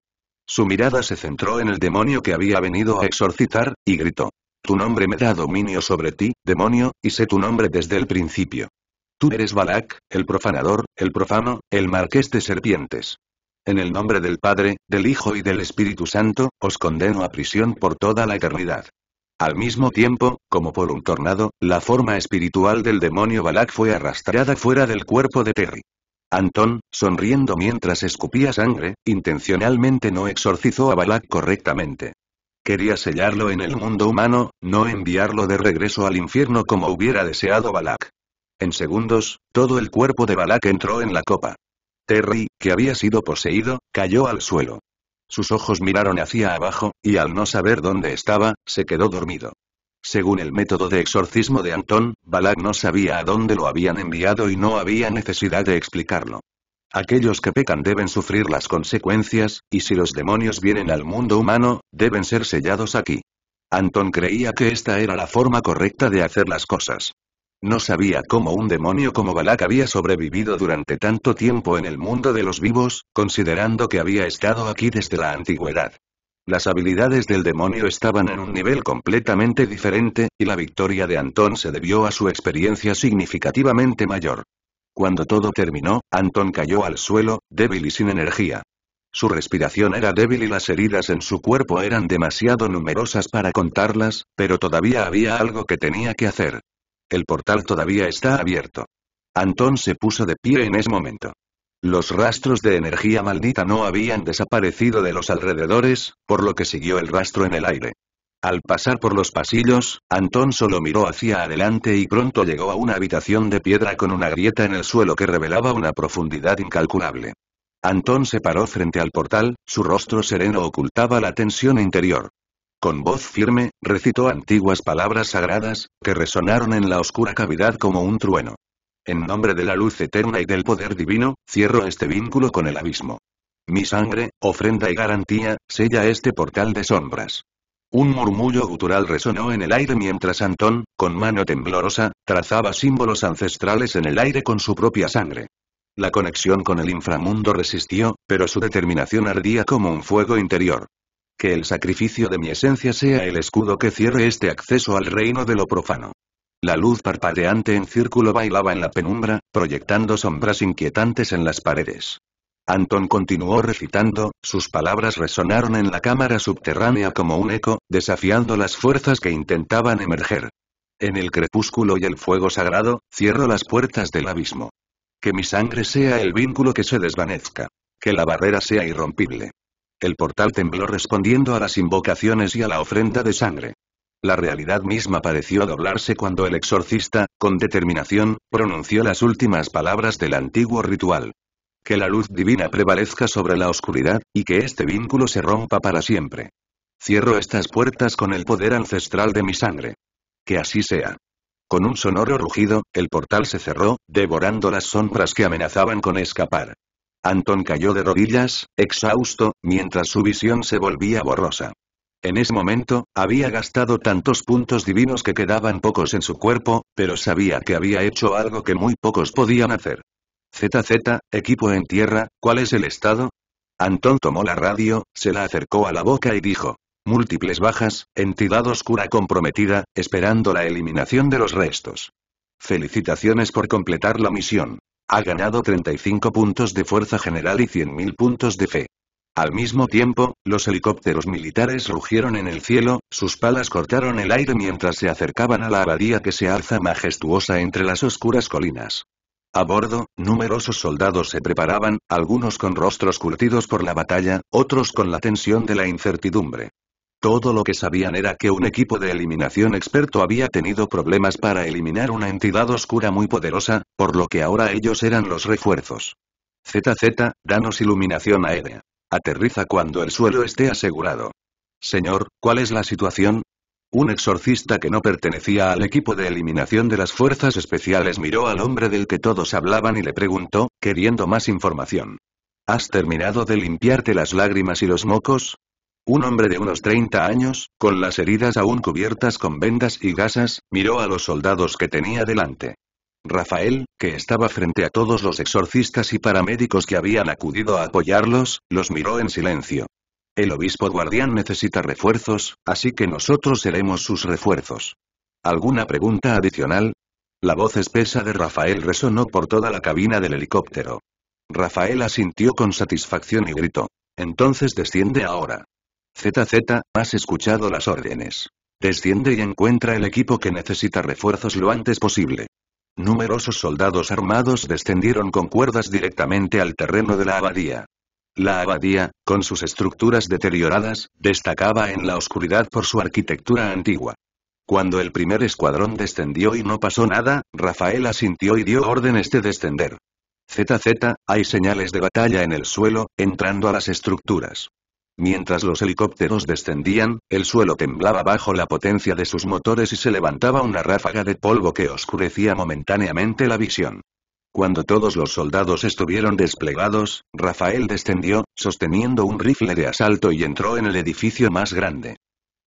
Su mirada se centró en el demonio que había venido a exorcitar, y gritó. Tu nombre me da dominio sobre ti, demonio, y sé tu nombre desde el principio. Tú eres Balak, el profanador, el profano, el marqués de serpientes. En el nombre del Padre, del Hijo y del Espíritu Santo, os condeno a prisión por toda la eternidad. Al mismo tiempo, como por un tornado, la forma espiritual del demonio Balak fue arrastrada fuera del cuerpo de Terry. Anton, sonriendo mientras escupía sangre, intencionalmente no exorcizó a Balak correctamente. Quería sellarlo en el mundo humano, no enviarlo de regreso al infierno como hubiera deseado Balak. En segundos, todo el cuerpo de Balak entró en la copa. Terry, que había sido poseído, cayó al suelo. Sus ojos miraron hacia abajo, y al no saber dónde estaba, se quedó dormido. Según el método de exorcismo de Antón, Balak no sabía a dónde lo habían enviado y no había necesidad de explicarlo. Aquellos que pecan deben sufrir las consecuencias, y si los demonios vienen al mundo humano, deben ser sellados aquí. Antón creía que esta era la forma correcta de hacer las cosas. No sabía cómo un demonio como Balak había sobrevivido durante tanto tiempo en el mundo de los vivos, considerando que había estado aquí desde la antigüedad. Las habilidades del demonio estaban en un nivel completamente diferente, y la victoria de Antón se debió a su experiencia significativamente mayor. Cuando todo terminó, Antón cayó al suelo, débil y sin energía. Su respiración era débil y las heridas en su cuerpo eran demasiado numerosas para contarlas, pero todavía había algo que tenía que hacer. El portal todavía está abierto. Antón se puso de pie en ese momento. Los rastros de energía maldita no habían desaparecido de los alrededores, por lo que siguió el rastro en el aire. Al pasar por los pasillos, Antón solo miró hacia adelante y pronto llegó a una habitación de piedra con una grieta en el suelo que revelaba una profundidad incalculable. Antón se paró frente al portal, su rostro sereno ocultaba la tensión interior con voz firme, recitó antiguas palabras sagradas, que resonaron en la oscura cavidad como un trueno. En nombre de la luz eterna y del poder divino, cierro este vínculo con el abismo. Mi sangre, ofrenda y garantía, sella este portal de sombras. Un murmullo gutural resonó en el aire mientras Antón, con mano temblorosa, trazaba símbolos ancestrales en el aire con su propia sangre. La conexión con el inframundo resistió, pero su determinación ardía como un fuego interior. Que el sacrificio de mi esencia sea el escudo que cierre este acceso al reino de lo profano. La luz parpadeante en círculo bailaba en la penumbra, proyectando sombras inquietantes en las paredes. Anton continuó recitando, sus palabras resonaron en la cámara subterránea como un eco, desafiando las fuerzas que intentaban emerger. En el crepúsculo y el fuego sagrado, cierro las puertas del abismo. Que mi sangre sea el vínculo que se desvanezca. Que la barrera sea irrompible. El portal tembló respondiendo a las invocaciones y a la ofrenda de sangre. La realidad misma pareció doblarse cuando el exorcista, con determinación, pronunció las últimas palabras del antiguo ritual. Que la luz divina prevalezca sobre la oscuridad, y que este vínculo se rompa para siempre. Cierro estas puertas con el poder ancestral de mi sangre. Que así sea. Con un sonoro rugido, el portal se cerró, devorando las sombras que amenazaban con escapar. Anton cayó de rodillas, exhausto, mientras su visión se volvía borrosa. En ese momento, había gastado tantos puntos divinos que quedaban pocos en su cuerpo, pero sabía que había hecho algo que muy pocos podían hacer. ZZ, equipo en tierra, ¿cuál es el estado? Antón tomó la radio, se la acercó a la boca y dijo. Múltiples bajas, entidad oscura comprometida, esperando la eliminación de los restos. Felicitaciones por completar la misión. Ha ganado 35 puntos de fuerza general y 100.000 puntos de fe. Al mismo tiempo, los helicópteros militares rugieron en el cielo, sus palas cortaron el aire mientras se acercaban a la abadía que se alza majestuosa entre las oscuras colinas. A bordo, numerosos soldados se preparaban, algunos con rostros curtidos por la batalla, otros con la tensión de la incertidumbre. Todo lo que sabían era que un equipo de eliminación experto había tenido problemas para eliminar una entidad oscura muy poderosa, por lo que ahora ellos eran los refuerzos. ZZ, danos iluminación aérea. Aterriza cuando el suelo esté asegurado. Señor, ¿cuál es la situación? Un exorcista que no pertenecía al equipo de eliminación de las fuerzas especiales miró al hombre del que todos hablaban y le preguntó, queriendo más información. ¿Has terminado de limpiarte las lágrimas y los mocos? Un hombre de unos 30 años, con las heridas aún cubiertas con vendas y gasas, miró a los soldados que tenía delante. Rafael, que estaba frente a todos los exorcistas y paramédicos que habían acudido a apoyarlos, los miró en silencio. El obispo guardián necesita refuerzos, así que nosotros seremos sus refuerzos. ¿Alguna pregunta adicional? La voz espesa de Rafael resonó por toda la cabina del helicóptero. Rafael asintió con satisfacción y gritó. Entonces desciende ahora. ZZ, has escuchado las órdenes. Desciende y encuentra el equipo que necesita refuerzos lo antes posible. Numerosos soldados armados descendieron con cuerdas directamente al terreno de la abadía. La abadía, con sus estructuras deterioradas, destacaba en la oscuridad por su arquitectura antigua. Cuando el primer escuadrón descendió y no pasó nada, Rafael asintió y dio órdenes de descender. ZZ, hay señales de batalla en el suelo, entrando a las estructuras. Mientras los helicópteros descendían, el suelo temblaba bajo la potencia de sus motores y se levantaba una ráfaga de polvo que oscurecía momentáneamente la visión. Cuando todos los soldados estuvieron desplegados, Rafael descendió, sosteniendo un rifle de asalto y entró en el edificio más grande.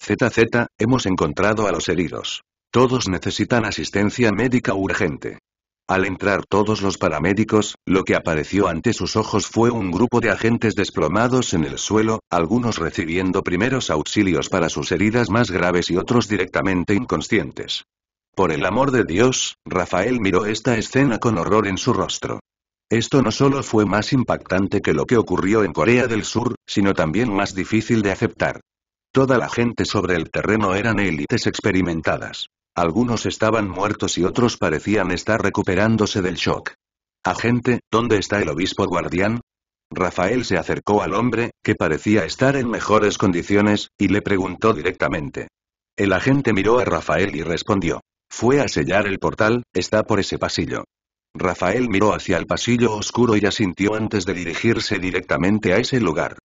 ZZ, hemos encontrado a los heridos. Todos necesitan asistencia médica urgente. Al entrar todos los paramédicos, lo que apareció ante sus ojos fue un grupo de agentes desplomados en el suelo, algunos recibiendo primeros auxilios para sus heridas más graves y otros directamente inconscientes. Por el amor de Dios, Rafael miró esta escena con horror en su rostro. Esto no solo fue más impactante que lo que ocurrió en Corea del Sur, sino también más difícil de aceptar. Toda la gente sobre el terreno eran élites experimentadas. Algunos estaban muertos y otros parecían estar recuperándose del shock. Agente, ¿dónde está el obispo guardián? Rafael se acercó al hombre, que parecía estar en mejores condiciones, y le preguntó directamente. El agente miró a Rafael y respondió. Fue a sellar el portal, está por ese pasillo. Rafael miró hacia el pasillo oscuro y asintió antes de dirigirse directamente a ese lugar.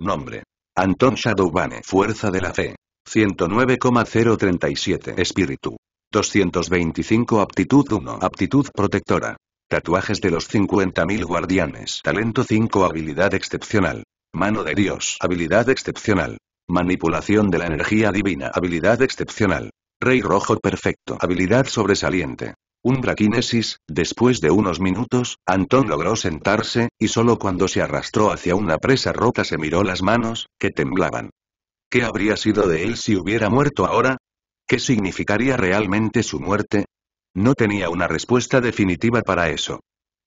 Nombre. Anton Shadowbane. Fuerza de la Fe. 109,037 Espíritu. 225 Aptitud 1 Aptitud protectora. Tatuajes de los 50.000 guardianes. Talento 5 Habilidad excepcional. Mano de Dios. Habilidad excepcional. Manipulación de la energía divina. Habilidad excepcional. Rey rojo perfecto. Habilidad sobresaliente. Un braquinesis, después de unos minutos, Antón logró sentarse, y solo cuando se arrastró hacia una presa rota se miró las manos, que temblaban. ¿Qué habría sido de él si hubiera muerto ahora? ¿Qué significaría realmente su muerte? No tenía una respuesta definitiva para eso.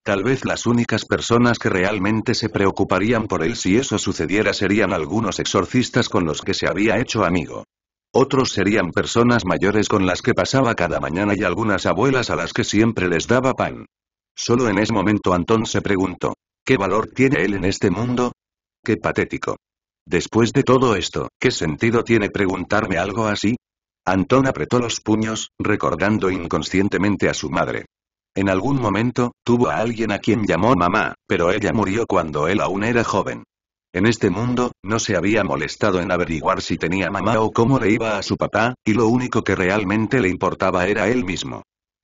Tal vez las únicas personas que realmente se preocuparían por él si eso sucediera serían algunos exorcistas con los que se había hecho amigo. Otros serían personas mayores con las que pasaba cada mañana y algunas abuelas a las que siempre les daba pan. Solo en ese momento Antón se preguntó, ¿qué valor tiene él en este mundo? Qué patético. Después de todo esto, ¿qué sentido tiene preguntarme algo así? Antón apretó los puños, recordando inconscientemente a su madre. En algún momento, tuvo a alguien a quien llamó mamá, pero ella murió cuando él aún era joven. En este mundo, no se había molestado en averiguar si tenía mamá o cómo le iba a su papá, y lo único que realmente le importaba era él mismo.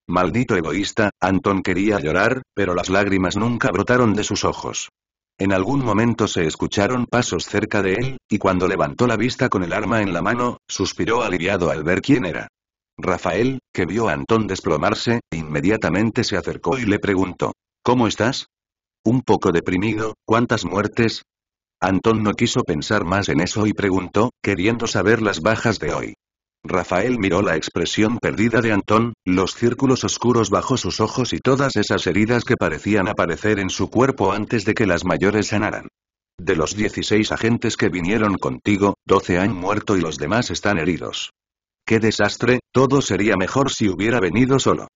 Maldito egoísta, Antón quería llorar, pero las lágrimas nunca brotaron de sus ojos. En algún momento se escucharon pasos cerca de él, y cuando levantó la vista con el arma en la mano, suspiró aliviado al ver quién era. Rafael, que vio a Antón desplomarse, inmediatamente se acercó y le preguntó. ¿Cómo estás? Un poco deprimido, ¿cuántas muertes? Antón no quiso pensar más en eso y preguntó, queriendo saber las bajas de hoy. Rafael miró la expresión perdida de Antón, los círculos oscuros bajo sus ojos y todas esas heridas que parecían aparecer en su cuerpo antes de que las mayores sanaran. De los 16 agentes que vinieron contigo, 12 han muerto y los demás están heridos. ¡Qué desastre! Todo sería mejor si hubiera venido solo.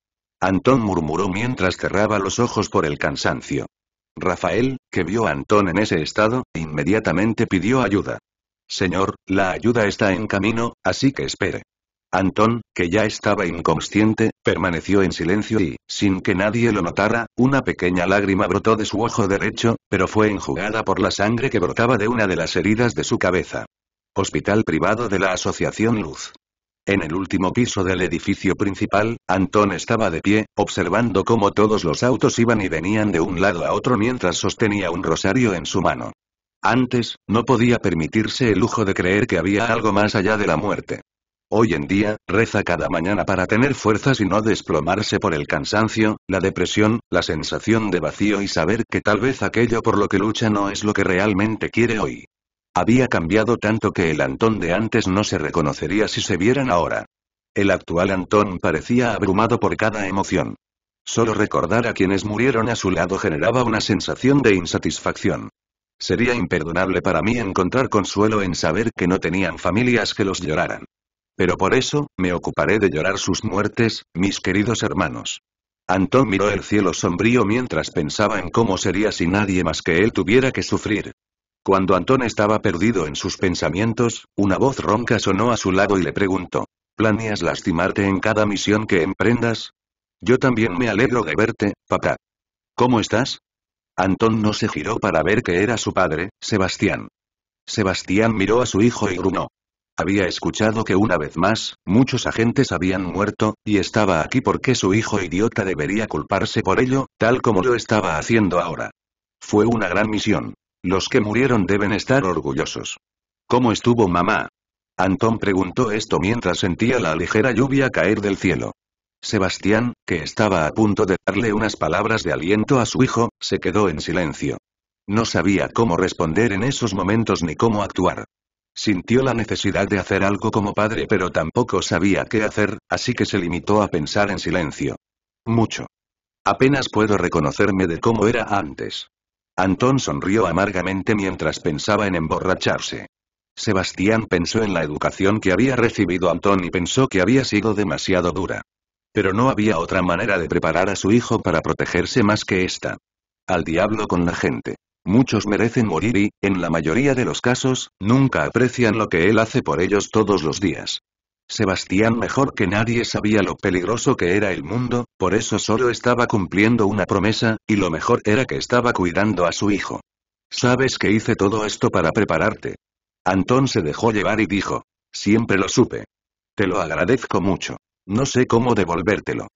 Antón murmuró mientras cerraba los ojos por el cansancio. Rafael, que vio a Antón en ese estado, inmediatamente pidió ayuda. Señor, la ayuda está en camino, así que espere. Antón, que ya estaba inconsciente, permaneció en silencio y, sin que nadie lo notara, una pequeña lágrima brotó de su ojo derecho, pero fue enjugada por la sangre que brotaba de una de las heridas de su cabeza. Hospital privado de la Asociación Luz. En el último piso del edificio principal, Antón estaba de pie, observando cómo todos los autos iban y venían de un lado a otro mientras sostenía un rosario en su mano. Antes, no podía permitirse el lujo de creer que había algo más allá de la muerte. Hoy en día, reza cada mañana para tener fuerzas y no desplomarse por el cansancio, la depresión, la sensación de vacío y saber que tal vez aquello por lo que lucha no es lo que realmente quiere hoy. Había cambiado tanto que el Antón de antes no se reconocería si se vieran ahora. El actual Antón parecía abrumado por cada emoción. Solo recordar a quienes murieron a su lado generaba una sensación de insatisfacción. Sería imperdonable para mí encontrar consuelo en saber que no tenían familias que los lloraran. Pero por eso, me ocuparé de llorar sus muertes, mis queridos hermanos. Antón miró el cielo sombrío mientras pensaba en cómo sería si nadie más que él tuviera que sufrir. Cuando Antón estaba perdido en sus pensamientos, una voz ronca sonó a su lado y le preguntó, ¿planeas lastimarte en cada misión que emprendas? Yo también me alegro de verte, papá. ¿Cómo estás? Antón no se giró para ver que era su padre, Sebastián. Sebastián miró a su hijo y grunó. Había escuchado que una vez más, muchos agentes habían muerto, y estaba aquí porque su hijo idiota debería culparse por ello, tal como lo estaba haciendo ahora. Fue una gran misión. Los que murieron deben estar orgullosos. ¿Cómo estuvo mamá? Antón preguntó esto mientras sentía la ligera lluvia caer del cielo. Sebastián, que estaba a punto de darle unas palabras de aliento a su hijo, se quedó en silencio. No sabía cómo responder en esos momentos ni cómo actuar. Sintió la necesidad de hacer algo como padre pero tampoco sabía qué hacer, así que se limitó a pensar en silencio. Mucho. Apenas puedo reconocerme de cómo era antes. Antón sonrió amargamente mientras pensaba en emborracharse. Sebastián pensó en la educación que había recibido Antón y pensó que había sido demasiado dura. Pero no había otra manera de preparar a su hijo para protegerse más que esta. Al diablo con la gente. Muchos merecen morir y, en la mayoría de los casos, nunca aprecian lo que él hace por ellos todos los días. Sebastián mejor que nadie sabía lo peligroso que era el mundo, por eso solo estaba cumpliendo una promesa, y lo mejor era que estaba cuidando a su hijo. Sabes que hice todo esto para prepararte. Antón se dejó llevar y dijo. Siempre lo supe. Te lo agradezco mucho. No sé cómo devolvértelo.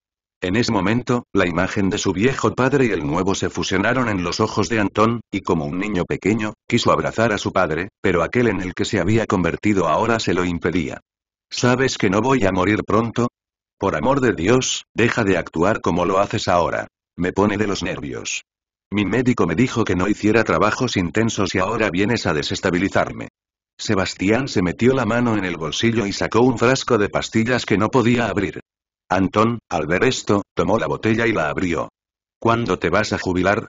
En ese momento, la imagen de su viejo padre y el nuevo se fusionaron en los ojos de Antón, y como un niño pequeño, quiso abrazar a su padre, pero aquel en el que se había convertido ahora se lo impedía. ¿Sabes que no voy a morir pronto? Por amor de Dios, deja de actuar como lo haces ahora. Me pone de los nervios. Mi médico me dijo que no hiciera trabajos intensos y ahora vienes a desestabilizarme. Sebastián se metió la mano en el bolsillo y sacó un frasco de pastillas que no podía abrir. Antón, al ver esto, tomó la botella y la abrió. ¿Cuándo te vas a jubilar?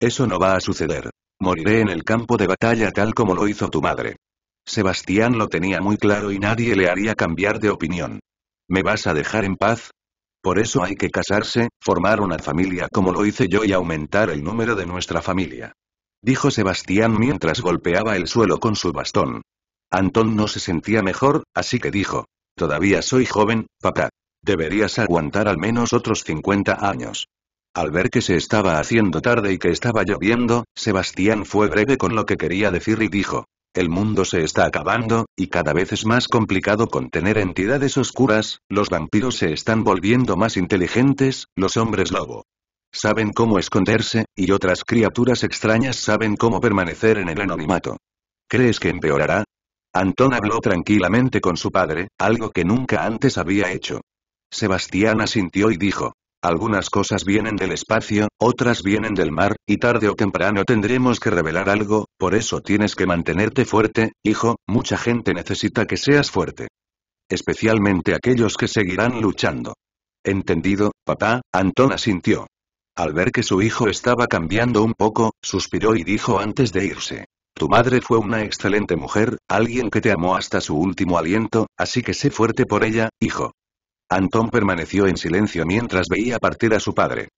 Eso no va a suceder. Moriré en el campo de batalla tal como lo hizo tu madre. Sebastián lo tenía muy claro y nadie le haría cambiar de opinión. ¿Me vas a dejar en paz? Por eso hay que casarse, formar una familia como lo hice yo y aumentar el número de nuestra familia dijo Sebastián mientras golpeaba el suelo con su bastón. Antón no se sentía mejor, así que dijo, todavía soy joven, papá. Deberías aguantar al menos otros 50 años. Al ver que se estaba haciendo tarde y que estaba lloviendo, Sebastián fue breve con lo que quería decir y dijo, el mundo se está acabando, y cada vez es más complicado contener entidades oscuras, los vampiros se están volviendo más inteligentes, los hombres lobo saben cómo esconderse, y otras criaturas extrañas saben cómo permanecer en el anonimato. ¿Crees que empeorará? Antón habló tranquilamente con su padre, algo que nunca antes había hecho. Sebastián asintió y dijo, algunas cosas vienen del espacio, otras vienen del mar, y tarde o temprano tendremos que revelar algo, por eso tienes que mantenerte fuerte, hijo, mucha gente necesita que seas fuerte. Especialmente aquellos que seguirán luchando. Entendido, papá, Antón asintió. Al ver que su hijo estaba cambiando un poco, suspiró y dijo antes de irse. Tu madre fue una excelente mujer, alguien que te amó hasta su último aliento, así que sé fuerte por ella, hijo. Antón permaneció en silencio mientras veía partir a su padre.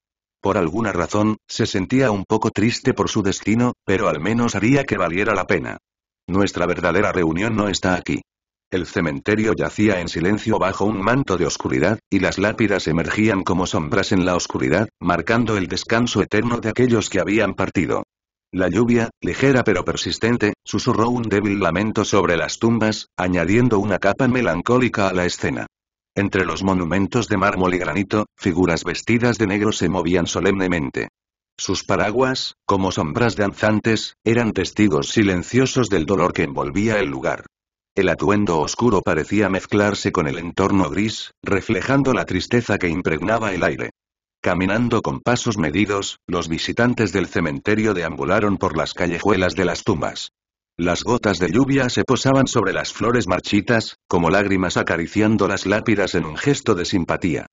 Por alguna razón, se sentía un poco triste por su destino, pero al menos haría que valiera la pena. Nuestra verdadera reunión no está aquí. El cementerio yacía en silencio bajo un manto de oscuridad, y las lápidas emergían como sombras en la oscuridad, marcando el descanso eterno de aquellos que habían partido. La lluvia, ligera pero persistente, susurró un débil lamento sobre las tumbas, añadiendo una capa melancólica a la escena. Entre los monumentos de mármol y granito, figuras vestidas de negro se movían solemnemente. Sus paraguas, como sombras danzantes, eran testigos silenciosos del dolor que envolvía el lugar. El atuendo oscuro parecía mezclarse con el entorno gris, reflejando la tristeza que impregnaba el aire. Caminando con pasos medidos, los visitantes del cementerio deambularon por las callejuelas de las tumbas. Las gotas de lluvia se posaban sobre las flores marchitas, como lágrimas acariciando las lápidas en un gesto de simpatía.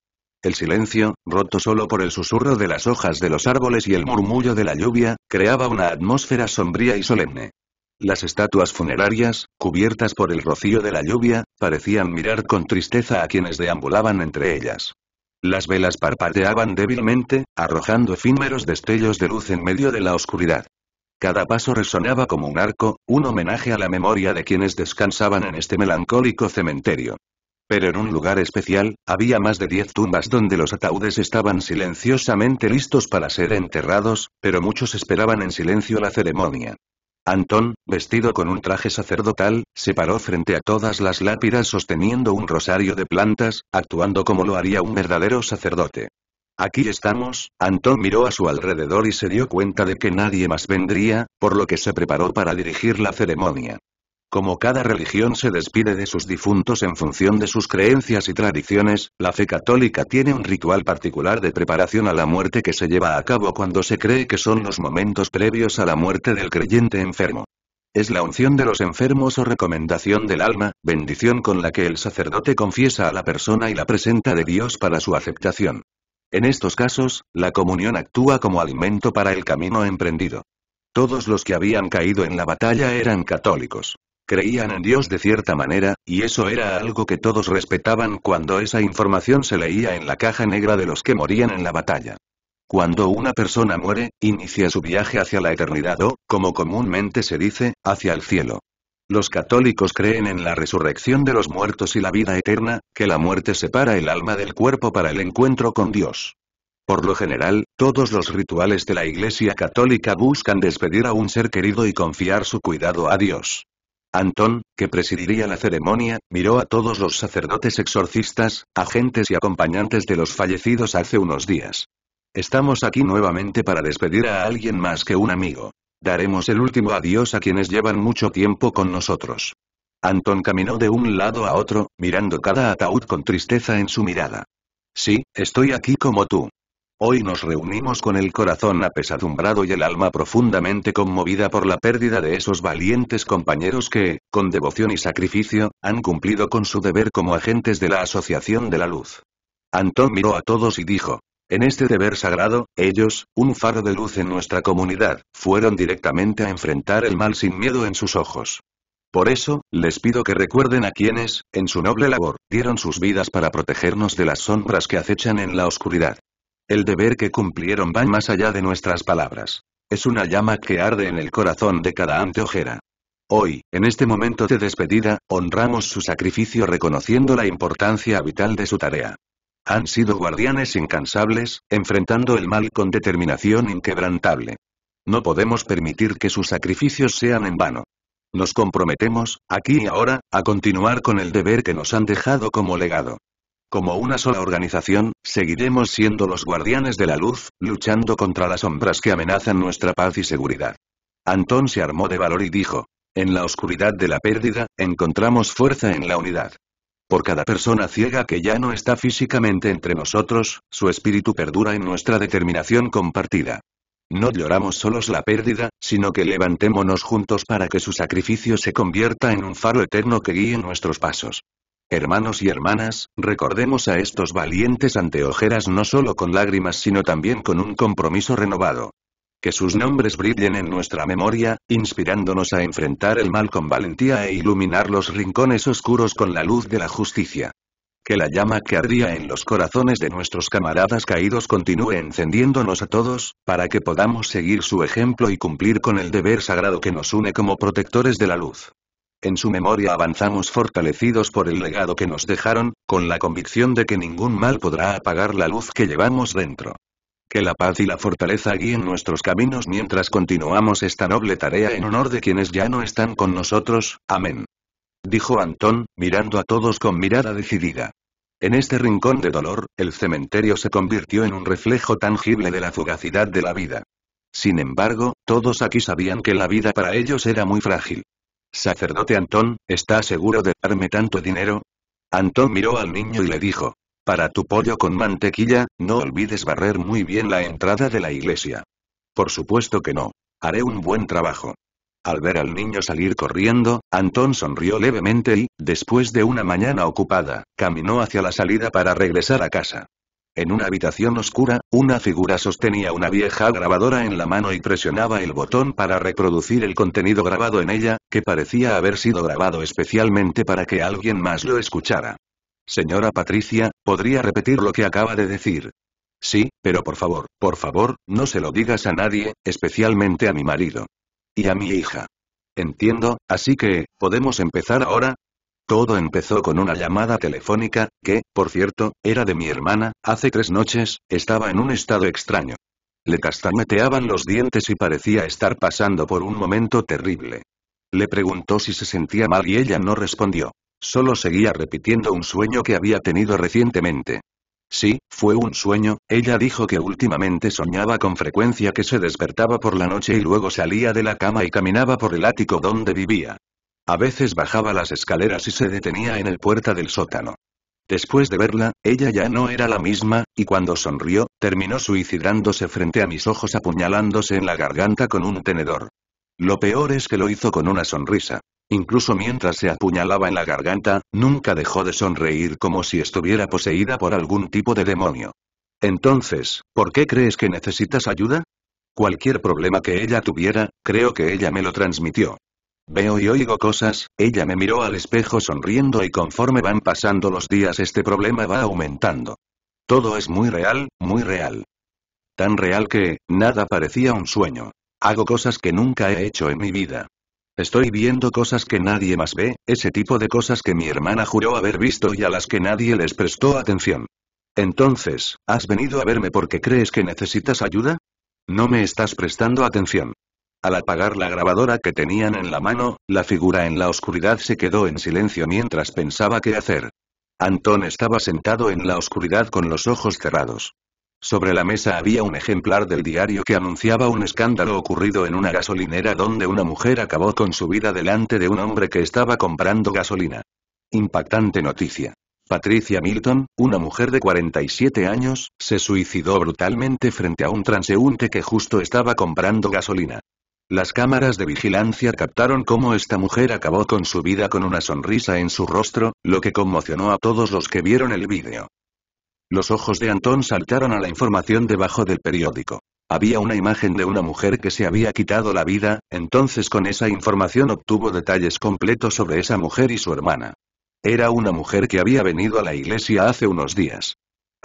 El silencio, roto solo por el susurro de las hojas de los árboles y el murmullo de la lluvia, creaba una atmósfera sombría y solemne. Las estatuas funerarias, cubiertas por el rocío de la lluvia, parecían mirar con tristeza a quienes deambulaban entre ellas. Las velas parpadeaban débilmente, arrojando efímeros destellos de luz en medio de la oscuridad. Cada paso resonaba como un arco, un homenaje a la memoria de quienes descansaban en este melancólico cementerio. Pero en un lugar especial, había más de diez tumbas donde los ataúdes estaban silenciosamente listos para ser enterrados, pero muchos esperaban en silencio la ceremonia. Antón, vestido con un traje sacerdotal, se paró frente a todas las lápidas sosteniendo un rosario de plantas, actuando como lo haría un verdadero sacerdote. Aquí estamos, Antón miró a su alrededor y se dio cuenta de que nadie más vendría, por lo que se preparó para dirigir la ceremonia. Como cada religión se despide de sus difuntos en función de sus creencias y tradiciones, la fe católica tiene un ritual particular de preparación a la muerte que se lleva a cabo cuando se cree que son los momentos previos a la muerte del creyente enfermo. Es la unción de los enfermos o recomendación del alma, bendición con la que el sacerdote confiesa a la persona y la presenta de Dios para su aceptación. En estos casos, la comunión actúa como alimento para el camino emprendido. Todos los que habían caído en la batalla eran católicos. Creían en Dios de cierta manera, y eso era algo que todos respetaban cuando esa información se leía en la caja negra de los que morían en la batalla. Cuando una persona muere, inicia su viaje hacia la eternidad o, como comúnmente se dice, hacia el cielo. Los católicos creen en la resurrección de los muertos y la vida eterna, que la muerte separa el alma del cuerpo para el encuentro con Dios. Por lo general, todos los rituales de la Iglesia católica buscan despedir a un ser querido y confiar su cuidado a Dios. Antón, que presidiría la ceremonia, miró a todos los sacerdotes exorcistas, agentes y acompañantes de los fallecidos hace unos días. Estamos aquí nuevamente para despedir a alguien más que un amigo. Daremos el último adiós a quienes llevan mucho tiempo con nosotros. Antón caminó de un lado a otro, mirando cada ataúd con tristeza en su mirada. Sí, estoy aquí como tú. Hoy nos reunimos con el corazón apesadumbrado y el alma profundamente conmovida por la pérdida de esos valientes compañeros que, con devoción y sacrificio, han cumplido con su deber como agentes de la Asociación de la Luz. Antón miró a todos y dijo, en este deber sagrado, ellos, un faro de luz en nuestra comunidad, fueron directamente a enfrentar el mal sin miedo en sus ojos. Por eso, les pido que recuerden a quienes, en su noble labor, dieron sus vidas para protegernos de las sombras que acechan en la oscuridad. El deber que cumplieron va más allá de nuestras palabras. Es una llama que arde en el corazón de cada anteojera. Hoy, en este momento de despedida, honramos su sacrificio reconociendo la importancia vital de su tarea. Han sido guardianes incansables, enfrentando el mal con determinación inquebrantable. No podemos permitir que sus sacrificios sean en vano. Nos comprometemos, aquí y ahora, a continuar con el deber que nos han dejado como legado. Como una sola organización, seguiremos siendo los guardianes de la luz, luchando contra las sombras que amenazan nuestra paz y seguridad. Antón se armó de valor y dijo, en la oscuridad de la pérdida, encontramos fuerza en la unidad. Por cada persona ciega que ya no está físicamente entre nosotros, su espíritu perdura en nuestra determinación compartida. No lloramos solos la pérdida, sino que levantémonos juntos para que su sacrificio se convierta en un faro eterno que guíe nuestros pasos. Hermanos y hermanas, recordemos a estos valientes anteojeras no solo con lágrimas sino también con un compromiso renovado. Que sus nombres brillen en nuestra memoria, inspirándonos a enfrentar el mal con valentía e iluminar los rincones oscuros con la luz de la justicia. Que la llama que ardía en los corazones de nuestros camaradas caídos continúe encendiéndonos a todos, para que podamos seguir su ejemplo y cumplir con el deber sagrado que nos une como protectores de la luz. En su memoria avanzamos fortalecidos por el legado que nos dejaron, con la convicción de que ningún mal podrá apagar la luz que llevamos dentro. Que la paz y la fortaleza guíen nuestros caminos mientras continuamos esta noble tarea en honor de quienes ya no están con nosotros, amén. Dijo Antón, mirando a todos con mirada decidida. En este rincón de dolor, el cementerio se convirtió en un reflejo tangible de la fugacidad de la vida. Sin embargo, todos aquí sabían que la vida para ellos era muy frágil. Sacerdote Antón, ¿está seguro de darme tanto dinero? Antón miró al niño y le dijo. Para tu pollo con mantequilla, no olvides barrer muy bien la entrada de la iglesia. Por supuesto que no. Haré un buen trabajo. Al ver al niño salir corriendo, Antón sonrió levemente y, después de una mañana ocupada, caminó hacia la salida para regresar a casa. En una habitación oscura, una figura sostenía una vieja grabadora en la mano y presionaba el botón para reproducir el contenido grabado en ella, que parecía haber sido grabado especialmente para que alguien más lo escuchara. Señora Patricia, ¿podría repetir lo que acaba de decir? Sí, pero por favor, por favor, no se lo digas a nadie, especialmente a mi marido. Y a mi hija. Entiendo, así que, ¿podemos empezar ahora? Todo empezó con una llamada telefónica, que, por cierto, era de mi hermana, hace tres noches, estaba en un estado extraño. Le castañeteaban los dientes y parecía estar pasando por un momento terrible. Le preguntó si se sentía mal y ella no respondió. Solo seguía repitiendo un sueño que había tenido recientemente. Sí, fue un sueño, ella dijo que últimamente soñaba con frecuencia que se despertaba por la noche y luego salía de la cama y caminaba por el ático donde vivía. A veces bajaba las escaleras y se detenía en el puerta del sótano. Después de verla, ella ya no era la misma, y cuando sonrió, terminó suicidándose frente a mis ojos apuñalándose en la garganta con un tenedor. Lo peor es que lo hizo con una sonrisa. Incluso mientras se apuñalaba en la garganta, nunca dejó de sonreír como si estuviera poseída por algún tipo de demonio. Entonces, ¿por qué crees que necesitas ayuda? Cualquier problema que ella tuviera, creo que ella me lo transmitió. Veo y oigo cosas, ella me miró al espejo sonriendo y conforme van pasando los días este problema va aumentando. Todo es muy real, muy real. Tan real que, nada parecía un sueño. Hago cosas que nunca he hecho en mi vida. Estoy viendo cosas que nadie más ve, ese tipo de cosas que mi hermana juró haber visto y a las que nadie les prestó atención. Entonces, ¿has venido a verme porque crees que necesitas ayuda? No me estás prestando atención. Al apagar la grabadora que tenían en la mano, la figura en la oscuridad se quedó en silencio mientras pensaba qué hacer. Antón estaba sentado en la oscuridad con los ojos cerrados. Sobre la mesa había un ejemplar del diario que anunciaba un escándalo ocurrido en una gasolinera donde una mujer acabó con su vida delante de un hombre que estaba comprando gasolina. Impactante noticia. Patricia Milton, una mujer de 47 años, se suicidó brutalmente frente a un transeúnte que justo estaba comprando gasolina. Las cámaras de vigilancia captaron cómo esta mujer acabó con su vida con una sonrisa en su rostro, lo que conmocionó a todos los que vieron el vídeo. Los ojos de Antón saltaron a la información debajo del periódico. Había una imagen de una mujer que se había quitado la vida, entonces con esa información obtuvo detalles completos sobre esa mujer y su hermana. Era una mujer que había venido a la iglesia hace unos días.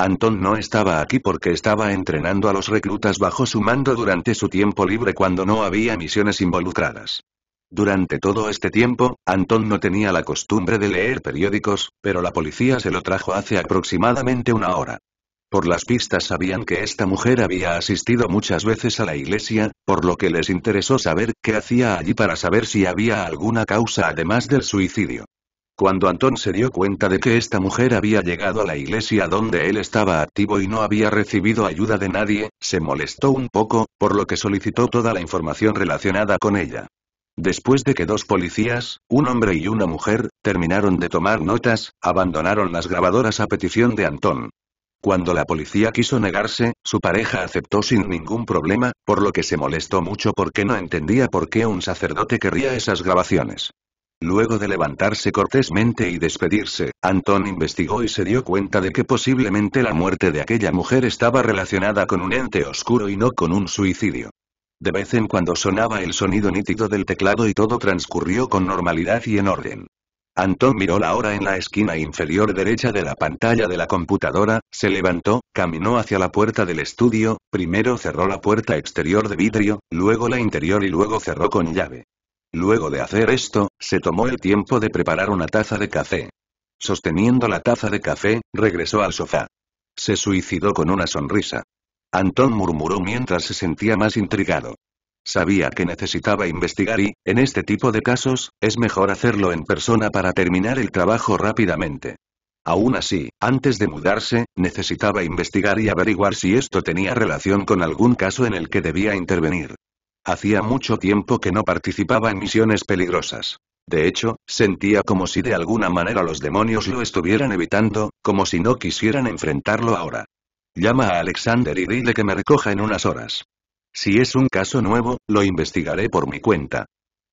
Anton no estaba aquí porque estaba entrenando a los reclutas bajo su mando durante su tiempo libre cuando no había misiones involucradas. Durante todo este tiempo, Anton no tenía la costumbre de leer periódicos, pero la policía se lo trajo hace aproximadamente una hora. Por las pistas sabían que esta mujer había asistido muchas veces a la iglesia, por lo que les interesó saber qué hacía allí para saber si había alguna causa además del suicidio. Cuando Antón se dio cuenta de que esta mujer había llegado a la iglesia donde él estaba activo y no había recibido ayuda de nadie, se molestó un poco, por lo que solicitó toda la información relacionada con ella. Después de que dos policías, un hombre y una mujer, terminaron de tomar notas, abandonaron las grabadoras a petición de Antón. Cuando la policía quiso negarse, su pareja aceptó sin ningún problema, por lo que se molestó mucho porque no entendía por qué un sacerdote querría esas grabaciones. Luego de levantarse cortésmente y despedirse, Antón investigó y se dio cuenta de que posiblemente la muerte de aquella mujer estaba relacionada con un ente oscuro y no con un suicidio. De vez en cuando sonaba el sonido nítido del teclado y todo transcurrió con normalidad y en orden. Anton miró la hora en la esquina inferior derecha de la pantalla de la computadora, se levantó, caminó hacia la puerta del estudio, primero cerró la puerta exterior de vidrio, luego la interior y luego cerró con llave. Luego de hacer esto, se tomó el tiempo de preparar una taza de café. Sosteniendo la taza de café, regresó al sofá. Se suicidó con una sonrisa. Antón murmuró mientras se sentía más intrigado. Sabía que necesitaba investigar y, en este tipo de casos, es mejor hacerlo en persona para terminar el trabajo rápidamente. Aún así, antes de mudarse, necesitaba investigar y averiguar si esto tenía relación con algún caso en el que debía intervenir. Hacía mucho tiempo que no participaba en misiones peligrosas. De hecho, sentía como si de alguna manera los demonios lo estuvieran evitando, como si no quisieran enfrentarlo ahora. Llama a Alexander y dile que me recoja en unas horas. Si es un caso nuevo, lo investigaré por mi cuenta.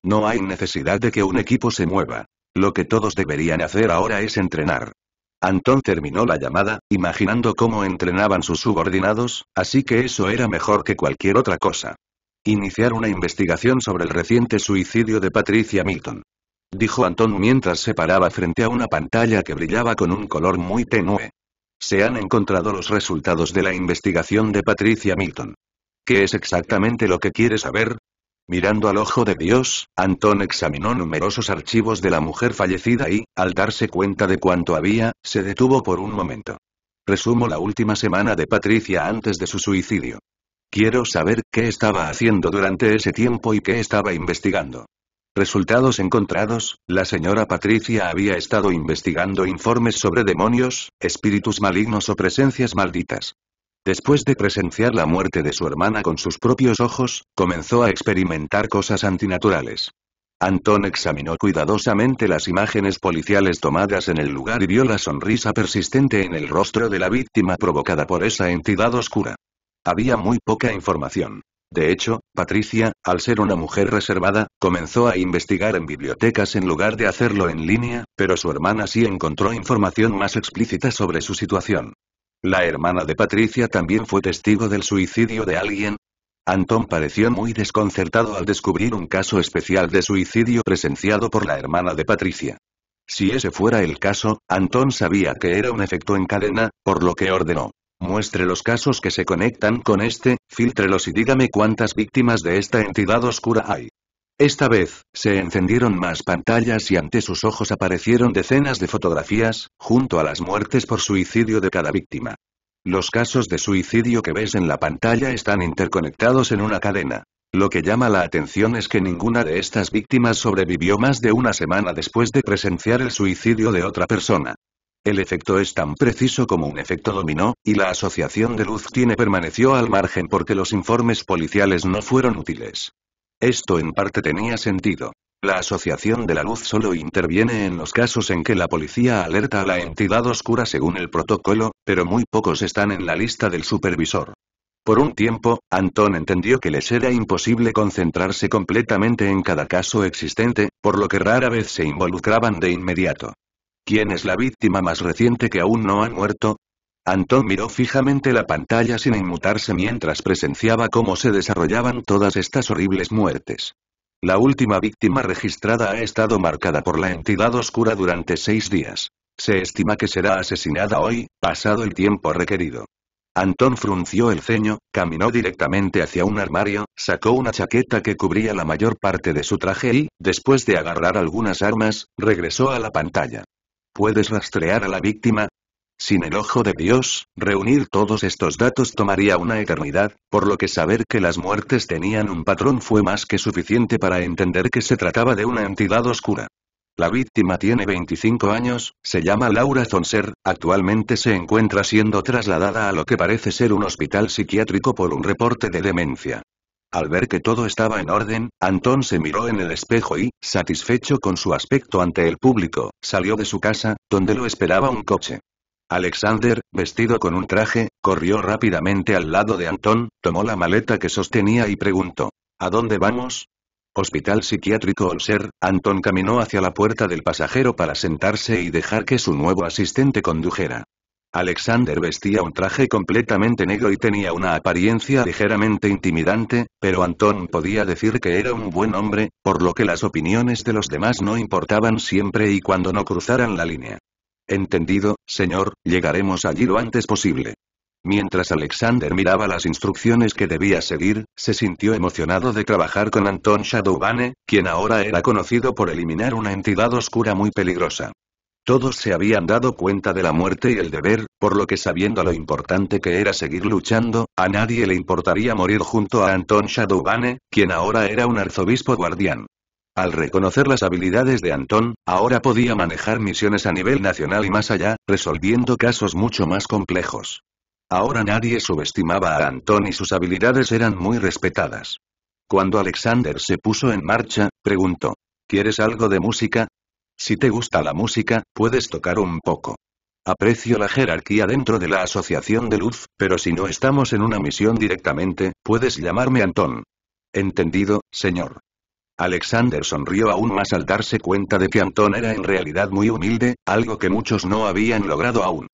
No hay necesidad de que un equipo se mueva. Lo que todos deberían hacer ahora es entrenar. Anton terminó la llamada, imaginando cómo entrenaban sus subordinados, así que eso era mejor que cualquier otra cosa. Iniciar una investigación sobre el reciente suicidio de Patricia Milton. Dijo Anton mientras se paraba frente a una pantalla que brillaba con un color muy tenue. Se han encontrado los resultados de la investigación de Patricia Milton. ¿Qué es exactamente lo que quiere saber? Mirando al ojo de Dios, Antón examinó numerosos archivos de la mujer fallecida y, al darse cuenta de cuánto había, se detuvo por un momento. Resumo la última semana de Patricia antes de su suicidio. Quiero saber qué estaba haciendo durante ese tiempo y qué estaba investigando. Resultados encontrados, la señora Patricia había estado investigando informes sobre demonios, espíritus malignos o presencias malditas. Después de presenciar la muerte de su hermana con sus propios ojos, comenzó a experimentar cosas antinaturales. Antón examinó cuidadosamente las imágenes policiales tomadas en el lugar y vio la sonrisa persistente en el rostro de la víctima provocada por esa entidad oscura. Había muy poca información. De hecho, Patricia, al ser una mujer reservada, comenzó a investigar en bibliotecas en lugar de hacerlo en línea, pero su hermana sí encontró información más explícita sobre su situación. La hermana de Patricia también fue testigo del suicidio de alguien. Anton pareció muy desconcertado al descubrir un caso especial de suicidio presenciado por la hermana de Patricia. Si ese fuera el caso, Anton sabía que era un efecto en cadena, por lo que ordenó. Muestre los casos que se conectan con este, filtrelos y dígame cuántas víctimas de esta entidad oscura hay. Esta vez, se encendieron más pantallas y ante sus ojos aparecieron decenas de fotografías, junto a las muertes por suicidio de cada víctima. Los casos de suicidio que ves en la pantalla están interconectados en una cadena. Lo que llama la atención es que ninguna de estas víctimas sobrevivió más de una semana después de presenciar el suicidio de otra persona. El efecto es tan preciso como un efecto dominó, y la asociación de luz tiene permaneció al margen porque los informes policiales no fueron útiles. Esto en parte tenía sentido. La asociación de la luz solo interviene en los casos en que la policía alerta a la entidad oscura según el protocolo, pero muy pocos están en la lista del supervisor. Por un tiempo, Anton entendió que les era imposible concentrarse completamente en cada caso existente, por lo que rara vez se involucraban de inmediato. ¿Quién es la víctima más reciente que aún no ha muerto? Antón miró fijamente la pantalla sin inmutarse mientras presenciaba cómo se desarrollaban todas estas horribles muertes. La última víctima registrada ha estado marcada por la entidad oscura durante seis días. Se estima que será asesinada hoy, pasado el tiempo requerido. Antón frunció el ceño, caminó directamente hacia un armario, sacó una chaqueta que cubría la mayor parte de su traje y, después de agarrar algunas armas, regresó a la pantalla. ¿Puedes rastrear a la víctima? Sin el ojo de Dios, reunir todos estos datos tomaría una eternidad, por lo que saber que las muertes tenían un patrón fue más que suficiente para entender que se trataba de una entidad oscura. La víctima tiene 25 años, se llama Laura Zonser, actualmente se encuentra siendo trasladada a lo que parece ser un hospital psiquiátrico por un reporte de demencia. Al ver que todo estaba en orden, Antón se miró en el espejo y, satisfecho con su aspecto ante el público, salió de su casa, donde lo esperaba un coche. Alexander, vestido con un traje, corrió rápidamente al lado de Antón, tomó la maleta que sostenía y preguntó, ¿A dónde vamos? Hospital Psiquiátrico Olser, Antón caminó hacia la puerta del pasajero para sentarse y dejar que su nuevo asistente condujera. Alexander vestía un traje completamente negro y tenía una apariencia ligeramente intimidante, pero Anton podía decir que era un buen hombre, por lo que las opiniones de los demás no importaban siempre y cuando no cruzaran la línea. Entendido, señor, llegaremos allí lo antes posible. Mientras Alexander miraba las instrucciones que debía seguir, se sintió emocionado de trabajar con Anton Shadowbane, quien ahora era conocido por eliminar una entidad oscura muy peligrosa. Todos se habían dado cuenta de la muerte y el deber, por lo que sabiendo lo importante que era seguir luchando, a nadie le importaría morir junto a Anton Shadowbane, quien ahora era un arzobispo guardián. Al reconocer las habilidades de Anton, ahora podía manejar misiones a nivel nacional y más allá, resolviendo casos mucho más complejos. Ahora nadie subestimaba a Anton y sus habilidades eran muy respetadas. Cuando Alexander se puso en marcha, preguntó, ¿Quieres algo de música? Si te gusta la música, puedes tocar un poco. Aprecio la jerarquía dentro de la Asociación de Luz, pero si no estamos en una misión directamente, puedes llamarme Antón. Entendido, señor. Alexander sonrió aún más al darse cuenta de que Antón era en realidad muy humilde, algo que muchos no habían logrado aún.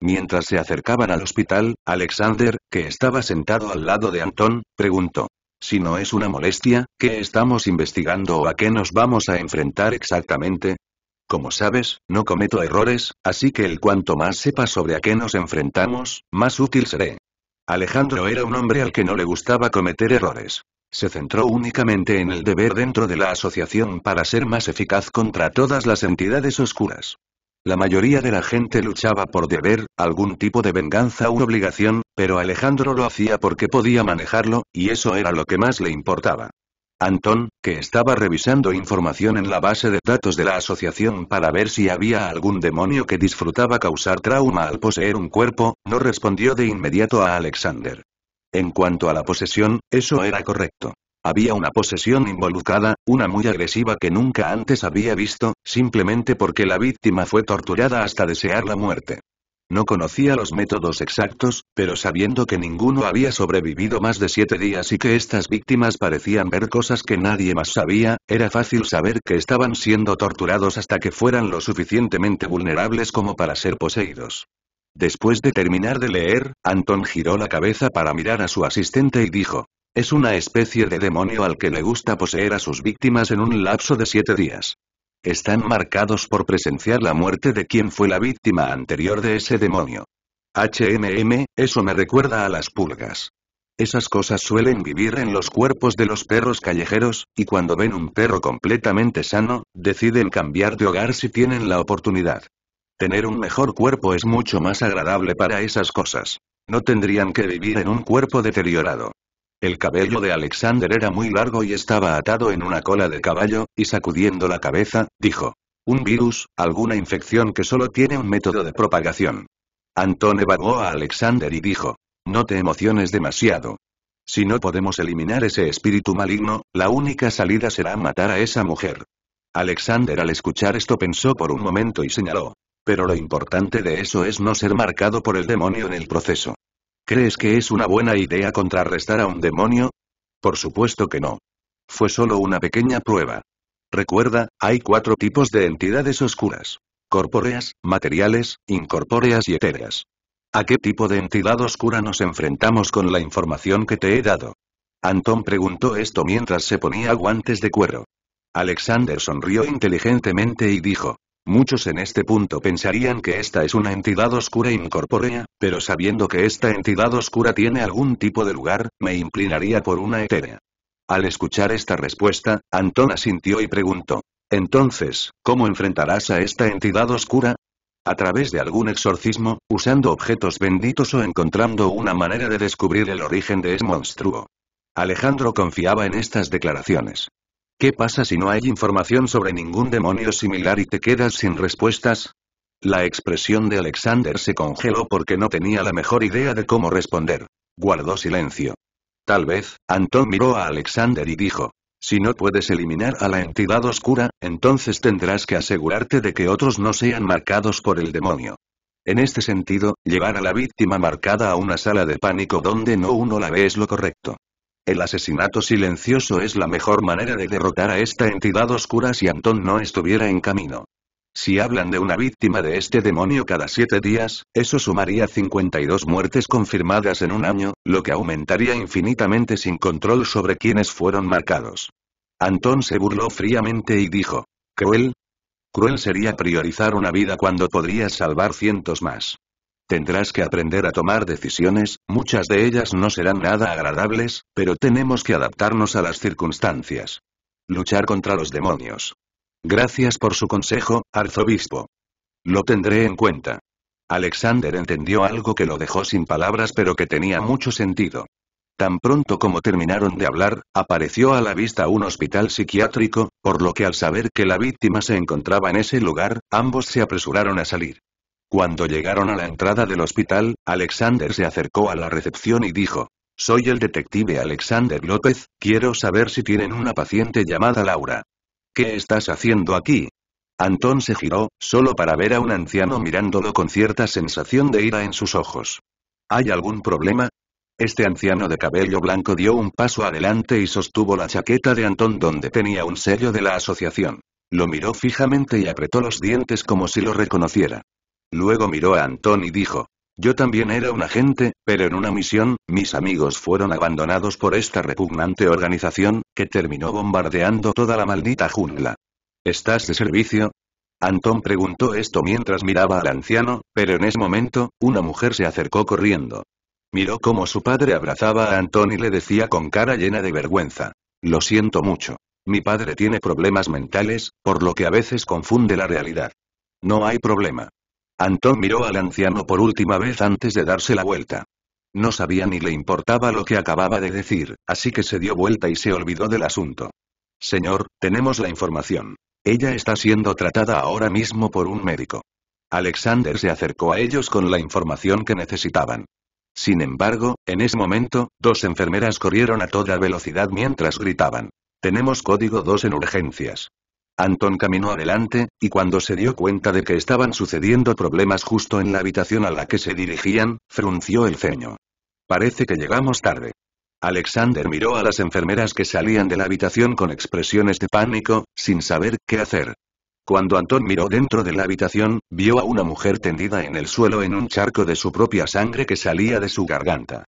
Mientras se acercaban al hospital, Alexander, que estaba sentado al lado de Antón, preguntó. Si no es una molestia, ¿qué estamos investigando o a qué nos vamos a enfrentar exactamente? Como sabes, no cometo errores, así que el cuanto más sepa sobre a qué nos enfrentamos, más útil seré. Alejandro era un hombre al que no le gustaba cometer errores. Se centró únicamente en el deber dentro de la asociación para ser más eficaz contra todas las entidades oscuras. La mayoría de la gente luchaba por deber, algún tipo de venganza u obligación, pero Alejandro lo hacía porque podía manejarlo, y eso era lo que más le importaba. Anton, que estaba revisando información en la base de datos de la asociación para ver si había algún demonio que disfrutaba causar trauma al poseer un cuerpo, no respondió de inmediato a Alexander. En cuanto a la posesión, eso era correcto. Había una posesión involucrada, una muy agresiva que nunca antes había visto, simplemente porque la víctima fue torturada hasta desear la muerte. No conocía los métodos exactos, pero sabiendo que ninguno había sobrevivido más de siete días y que estas víctimas parecían ver cosas que nadie más sabía, era fácil saber que estaban siendo torturados hasta que fueran lo suficientemente vulnerables como para ser poseídos. Después de terminar de leer, Anton giró la cabeza para mirar a su asistente y dijo, es una especie de demonio al que le gusta poseer a sus víctimas en un lapso de siete días están marcados por presenciar la muerte de quien fue la víctima anterior de ese demonio. HMM, eso me recuerda a las pulgas. Esas cosas suelen vivir en los cuerpos de los perros callejeros, y cuando ven un perro completamente sano, deciden cambiar de hogar si tienen la oportunidad. Tener un mejor cuerpo es mucho más agradable para esas cosas. No tendrían que vivir en un cuerpo deteriorado. El cabello de Alexander era muy largo y estaba atado en una cola de caballo, y sacudiendo la cabeza, dijo. Un virus, alguna infección que solo tiene un método de propagación. Antón evagó a Alexander y dijo. No te emociones demasiado. Si no podemos eliminar ese espíritu maligno, la única salida será matar a esa mujer. Alexander al escuchar esto pensó por un momento y señaló. Pero lo importante de eso es no ser marcado por el demonio en el proceso. ¿Crees que es una buena idea contrarrestar a un demonio? Por supuesto que no. Fue solo una pequeña prueba. Recuerda, hay cuatro tipos de entidades oscuras. Corpóreas, materiales, incorpóreas y etéreas. ¿A qué tipo de entidad oscura nos enfrentamos con la información que te he dado? Anton preguntó esto mientras se ponía guantes de cuero. Alexander sonrió inteligentemente y dijo, Muchos en este punto pensarían que esta es una entidad oscura incorpórea, pero sabiendo que esta entidad oscura tiene algún tipo de lugar, me inclinaría por una etérea. Al escuchar esta respuesta, Antón asintió y preguntó. Entonces, ¿cómo enfrentarás a esta entidad oscura? A través de algún exorcismo, usando objetos benditos o encontrando una manera de descubrir el origen de ese monstruo. Alejandro confiaba en estas declaraciones. ¿Qué pasa si no hay información sobre ningún demonio similar y te quedas sin respuestas? La expresión de Alexander se congeló porque no tenía la mejor idea de cómo responder. Guardó silencio. Tal vez, Anton miró a Alexander y dijo, si no puedes eliminar a la entidad oscura, entonces tendrás que asegurarte de que otros no sean marcados por el demonio. En este sentido, llevar a la víctima marcada a una sala de pánico donde no uno la ve es lo correcto. El asesinato silencioso es la mejor manera de derrotar a esta entidad oscura si Anton no estuviera en camino. Si hablan de una víctima de este demonio cada siete días, eso sumaría 52 muertes confirmadas en un año, lo que aumentaría infinitamente sin control sobre quienes fueron marcados. Antón se burló fríamente y dijo, ¿Cruel? Cruel sería priorizar una vida cuando podría salvar cientos más. Tendrás que aprender a tomar decisiones, muchas de ellas no serán nada agradables, pero tenemos que adaptarnos a las circunstancias. Luchar contra los demonios. Gracias por su consejo, arzobispo. Lo tendré en cuenta. Alexander entendió algo que lo dejó sin palabras pero que tenía mucho sentido. Tan pronto como terminaron de hablar, apareció a la vista un hospital psiquiátrico, por lo que al saber que la víctima se encontraba en ese lugar, ambos se apresuraron a salir. Cuando llegaron a la entrada del hospital, Alexander se acercó a la recepción y dijo, soy el detective Alexander López, quiero saber si tienen una paciente llamada Laura. ¿Qué estás haciendo aquí? Antón se giró, solo para ver a un anciano mirándolo con cierta sensación de ira en sus ojos. ¿Hay algún problema? Este anciano de cabello blanco dio un paso adelante y sostuvo la chaqueta de Antón donde tenía un sello de la asociación. Lo miró fijamente y apretó los dientes como si lo reconociera. Luego miró a Antón y dijo. Yo también era un agente, pero en una misión, mis amigos fueron abandonados por esta repugnante organización, que terminó bombardeando toda la maldita jungla. ¿Estás de servicio? Antón preguntó esto mientras miraba al anciano, pero en ese momento, una mujer se acercó corriendo. Miró cómo su padre abrazaba a Antón y le decía con cara llena de vergüenza. Lo siento mucho. Mi padre tiene problemas mentales, por lo que a veces confunde la realidad. No hay problema. Anton miró al anciano por última vez antes de darse la vuelta. No sabía ni le importaba lo que acababa de decir, así que se dio vuelta y se olvidó del asunto. Señor, tenemos la información. Ella está siendo tratada ahora mismo por un médico. Alexander se acercó a ellos con la información que necesitaban. Sin embargo, en ese momento, dos enfermeras corrieron a toda velocidad mientras gritaban. Tenemos código 2 en urgencias. Anton caminó adelante, y cuando se dio cuenta de que estaban sucediendo problemas justo en la habitación a la que se dirigían, frunció el ceño. Parece que llegamos tarde. Alexander miró a las enfermeras que salían de la habitación con expresiones de pánico, sin saber qué hacer. Cuando Antón miró dentro de la habitación, vio a una mujer tendida en el suelo en un charco de su propia sangre que salía de su garganta.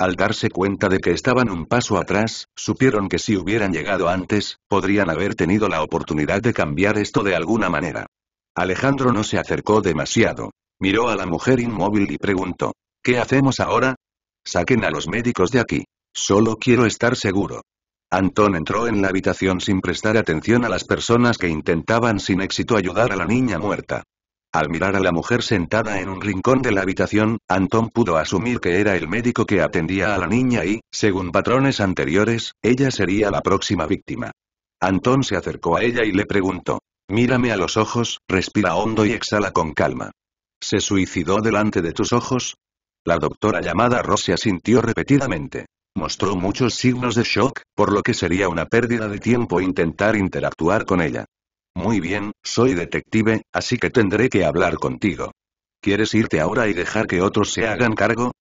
Al darse cuenta de que estaban un paso atrás, supieron que si hubieran llegado antes, podrían haber tenido la oportunidad de cambiar esto de alguna manera. Alejandro no se acercó demasiado. Miró a la mujer inmóvil y preguntó, ¿qué hacemos ahora? Saquen a los médicos de aquí. Solo quiero estar seguro. Antón entró en la habitación sin prestar atención a las personas que intentaban sin éxito ayudar a la niña muerta. Al mirar a la mujer sentada en un rincón de la habitación, Antón pudo asumir que era el médico que atendía a la niña y, según patrones anteriores, ella sería la próxima víctima. Antón se acercó a ella y le preguntó. Mírame a los ojos, respira hondo y exhala con calma. ¿Se suicidó delante de tus ojos? La doctora llamada Rosia sintió repetidamente. Mostró muchos signos de shock, por lo que sería una pérdida de tiempo intentar interactuar con ella. Muy bien, soy detective, así que tendré que hablar contigo. ¿Quieres irte ahora y dejar que otros se hagan cargo?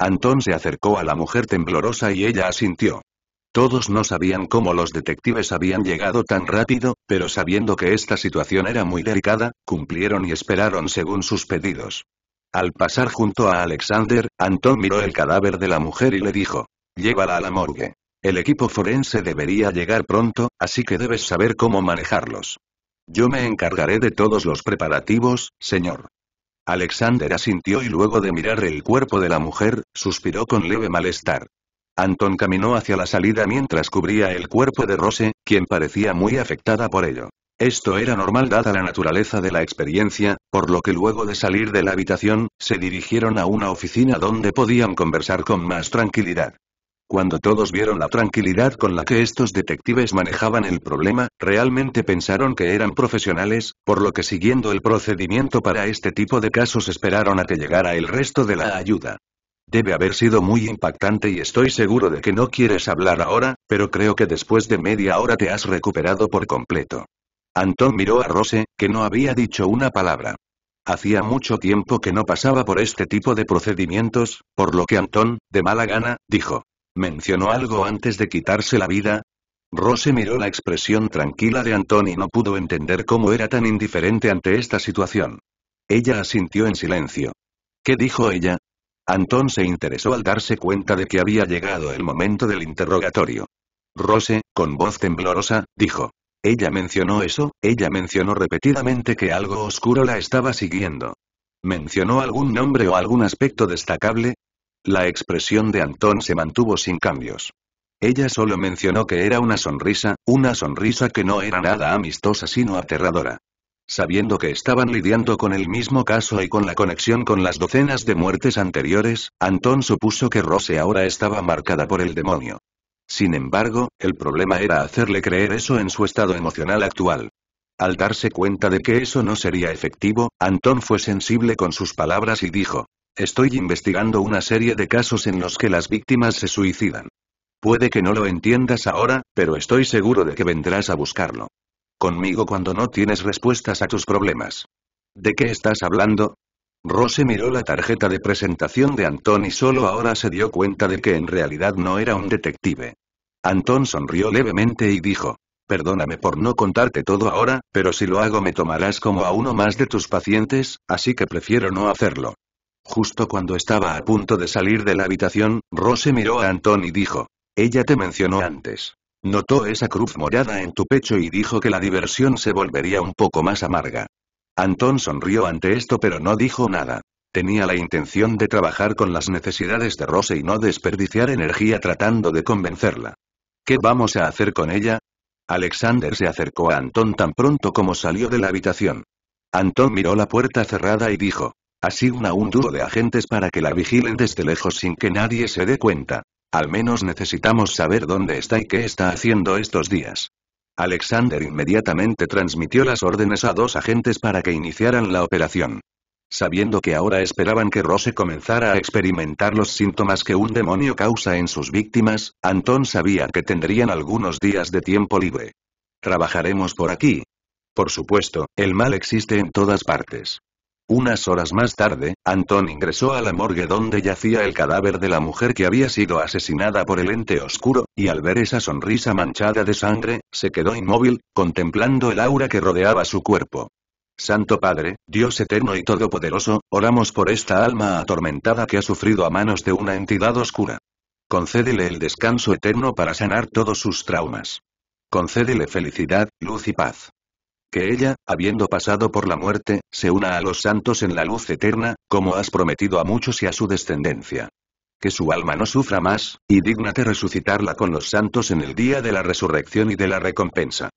Anton se acercó a la mujer temblorosa y ella asintió. Todos no sabían cómo los detectives habían llegado tan rápido, pero sabiendo que esta situación era muy delicada, cumplieron y esperaron según sus pedidos. Al pasar junto a Alexander, Anton miró el cadáver de la mujer y le dijo, llévala a la morgue. El equipo forense debería llegar pronto, así que debes saber cómo manejarlos. Yo me encargaré de todos los preparativos, señor. Alexander asintió y luego de mirar el cuerpo de la mujer, suspiró con leve malestar. Anton caminó hacia la salida mientras cubría el cuerpo de Rose, quien parecía muy afectada por ello. Esto era normal dada la naturaleza de la experiencia, por lo que luego de salir de la habitación, se dirigieron a una oficina donde podían conversar con más tranquilidad. Cuando todos vieron la tranquilidad con la que estos detectives manejaban el problema, realmente pensaron que eran profesionales, por lo que siguiendo el procedimiento para este tipo de casos esperaron a que llegara el resto de la ayuda. Debe haber sido muy impactante y estoy seguro de que no quieres hablar ahora, pero creo que después de media hora te has recuperado por completo. Antón miró a Rose, que no había dicho una palabra. Hacía mucho tiempo que no pasaba por este tipo de procedimientos, por lo que Anton, de mala gana, dijo, ¿Mencionó algo antes de quitarse la vida? Rose miró la expresión tranquila de Anton y no pudo entender cómo era tan indiferente ante esta situación. Ella asintió en silencio. ¿Qué dijo ella? Anton se interesó al darse cuenta de que había llegado el momento del interrogatorio. Rose, con voz temblorosa, dijo. Ella mencionó eso, ella mencionó repetidamente que algo oscuro la estaba siguiendo. ¿Mencionó algún nombre o algún aspecto destacable? La expresión de Antón se mantuvo sin cambios. Ella solo mencionó que era una sonrisa, una sonrisa que no era nada amistosa sino aterradora. Sabiendo que estaban lidiando con el mismo caso y con la conexión con las docenas de muertes anteriores, Antón supuso que Rose ahora estaba marcada por el demonio. Sin embargo, el problema era hacerle creer eso en su estado emocional actual. Al darse cuenta de que eso no sería efectivo, Antón fue sensible con sus palabras y dijo, Estoy investigando una serie de casos en los que las víctimas se suicidan. Puede que no lo entiendas ahora, pero estoy seguro de que vendrás a buscarlo. Conmigo cuando no tienes respuestas a tus problemas. ¿De qué estás hablando? Rose miró la tarjeta de presentación de Anton y solo ahora se dio cuenta de que en realidad no era un detective. Anton sonrió levemente y dijo, Perdóname por no contarte todo ahora, pero si lo hago me tomarás como a uno más de tus pacientes, así que prefiero no hacerlo. Justo cuando estaba a punto de salir de la habitación, Rose miró a Anton y dijo. Ella te mencionó antes. Notó esa cruz morada en tu pecho y dijo que la diversión se volvería un poco más amarga. Anton sonrió ante esto pero no dijo nada. Tenía la intención de trabajar con las necesidades de Rose y no desperdiciar energía tratando de convencerla. ¿Qué vamos a hacer con ella? Alexander se acercó a Anton tan pronto como salió de la habitación. Anton miró la puerta cerrada y dijo, Asigna un dúo de agentes para que la vigilen desde lejos sin que nadie se dé cuenta. Al menos necesitamos saber dónde está y qué está haciendo estos días. Alexander inmediatamente transmitió las órdenes a dos agentes para que iniciaran la operación. Sabiendo que ahora esperaban que Rose comenzara a experimentar los síntomas que un demonio causa en sus víctimas, Anton sabía que tendrían algunos días de tiempo libre. Trabajaremos por aquí. Por supuesto, el mal existe en todas partes. Unas horas más tarde, Anton ingresó a la morgue donde yacía el cadáver de la mujer que había sido asesinada por el ente oscuro, y al ver esa sonrisa manchada de sangre, se quedó inmóvil, contemplando el aura que rodeaba su cuerpo. Santo Padre, Dios eterno y todopoderoso, oramos por esta alma atormentada que ha sufrido a manos de una entidad oscura. Concédele el descanso eterno para sanar todos sus traumas. Concédele felicidad, luz y paz que ella, habiendo pasado por la muerte, se una a los santos en la luz eterna, como has prometido a muchos y a su descendencia. Que su alma no sufra más, y dígnate resucitarla con los santos en el día de la resurrección y de la recompensa.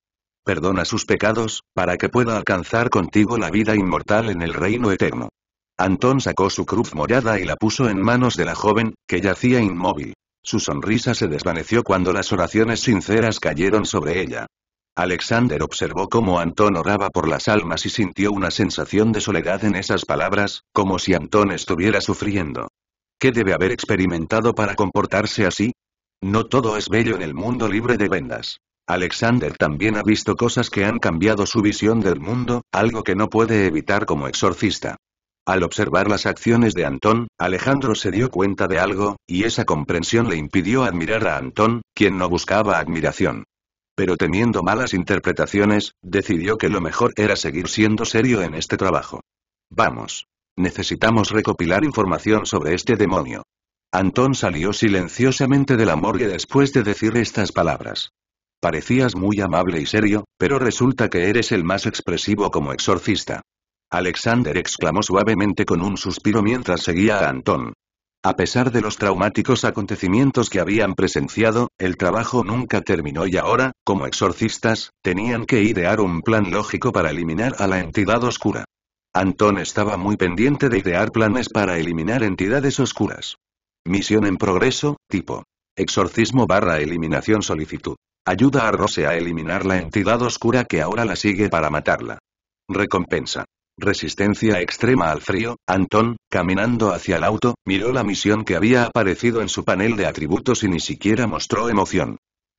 Perdona sus pecados, para que pueda alcanzar contigo la vida inmortal en el reino eterno. Antón sacó su cruz morada y la puso en manos de la joven, que yacía inmóvil. Su sonrisa se desvaneció cuando las oraciones sinceras cayeron sobre ella. Alexander observó cómo Antón oraba por las almas y sintió una sensación de soledad en esas palabras, como si Antón estuviera sufriendo. ¿Qué debe haber experimentado para comportarse así? No todo es bello en el mundo libre de vendas. Alexander también ha visto cosas que han cambiado su visión del mundo, algo que no puede evitar como exorcista. Al observar las acciones de Antón, Alejandro se dio cuenta de algo, y esa comprensión le impidió admirar a Antón, quien no buscaba admiración pero temiendo malas interpretaciones, decidió que lo mejor era seguir siendo serio en este trabajo. Vamos. Necesitamos recopilar información sobre este demonio. Antón salió silenciosamente de la morgue después de decir estas palabras. Parecías muy amable y serio, pero resulta que eres el más expresivo como exorcista. Alexander exclamó suavemente con un suspiro mientras seguía a Antón. A pesar de los traumáticos acontecimientos que habían presenciado, el trabajo nunca terminó y ahora, como exorcistas, tenían que idear un plan lógico para eliminar a la entidad oscura. Anton estaba muy pendiente de idear planes para eliminar entidades oscuras. Misión en progreso, tipo. Exorcismo barra eliminación solicitud. Ayuda a Rose a eliminar la entidad oscura que ahora la sigue para matarla. Recompensa. Resistencia extrema al frío, Anton, caminando hacia el auto, miró la misión que había aparecido en su panel de atributos y ni siquiera mostró emoción.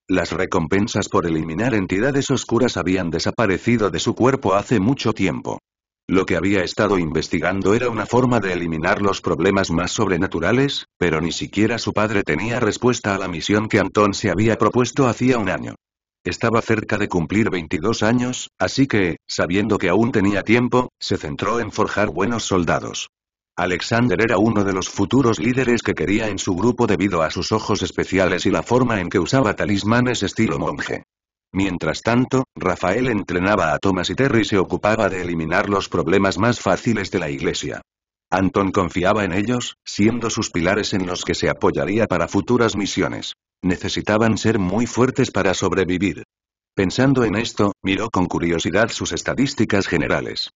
Las recompensas por eliminar entidades oscuras habían desaparecido de su cuerpo hace mucho tiempo. Lo que había estado investigando era una forma de eliminar los problemas más sobrenaturales, pero ni siquiera su padre tenía respuesta a la misión que Anton se había propuesto hacía un año. Estaba cerca de cumplir 22 años, así que, sabiendo que aún tenía tiempo, se centró en forjar buenos soldados. Alexander era uno de los futuros líderes que quería en su grupo debido a sus ojos especiales y la forma en que usaba talismanes estilo monje. Mientras tanto, Rafael entrenaba a Thomas y Terry se ocupaba de eliminar los problemas más fáciles de la iglesia. Anton confiaba en ellos, siendo sus pilares en los que se apoyaría para futuras misiones. Necesitaban ser muy fuertes para sobrevivir. Pensando en esto, miró con curiosidad sus estadísticas generales.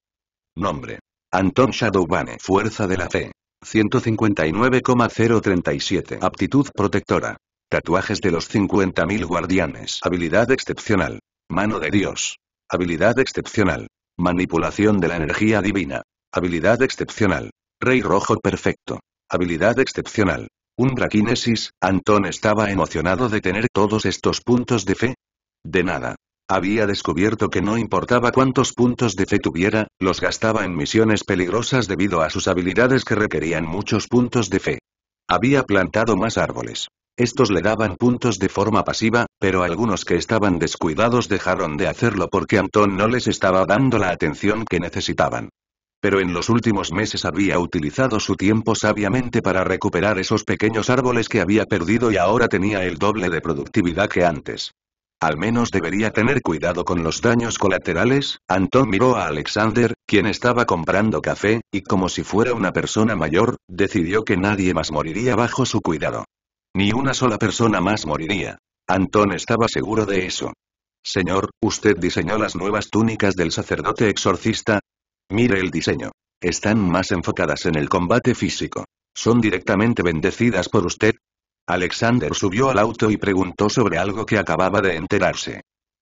Nombre. Anton Shadowbane. Fuerza de la fe. 159,037. Aptitud protectora. Tatuajes de los 50.000 guardianes. Habilidad excepcional. Mano de Dios. Habilidad excepcional. Manipulación de la energía divina. Habilidad excepcional. Rey Rojo Perfecto. Habilidad excepcional. un braquinesis Antón estaba emocionado de tener todos estos puntos de fe. De nada. Había descubierto que no importaba cuántos puntos de fe tuviera, los gastaba en misiones peligrosas debido a sus habilidades que requerían muchos puntos de fe. Había plantado más árboles. Estos le daban puntos de forma pasiva, pero algunos que estaban descuidados dejaron de hacerlo porque Antón no les estaba dando la atención que necesitaban pero en los últimos meses había utilizado su tiempo sabiamente para recuperar esos pequeños árboles que había perdido y ahora tenía el doble de productividad que antes. Al menos debería tener cuidado con los daños colaterales, Anton miró a Alexander, quien estaba comprando café, y como si fuera una persona mayor, decidió que nadie más moriría bajo su cuidado. Ni una sola persona más moriría. Anton estaba seguro de eso. Señor, usted diseñó las nuevas túnicas del sacerdote exorcista, Mire el diseño. Están más enfocadas en el combate físico. ¿Son directamente bendecidas por usted? Alexander subió al auto y preguntó sobre algo que acababa de enterarse.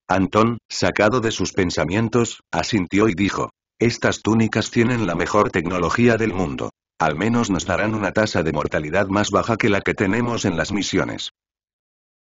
Anton, sacado de sus pensamientos, asintió y dijo, estas túnicas tienen la mejor tecnología del mundo. Al menos nos darán una tasa de mortalidad más baja que la que tenemos en las misiones.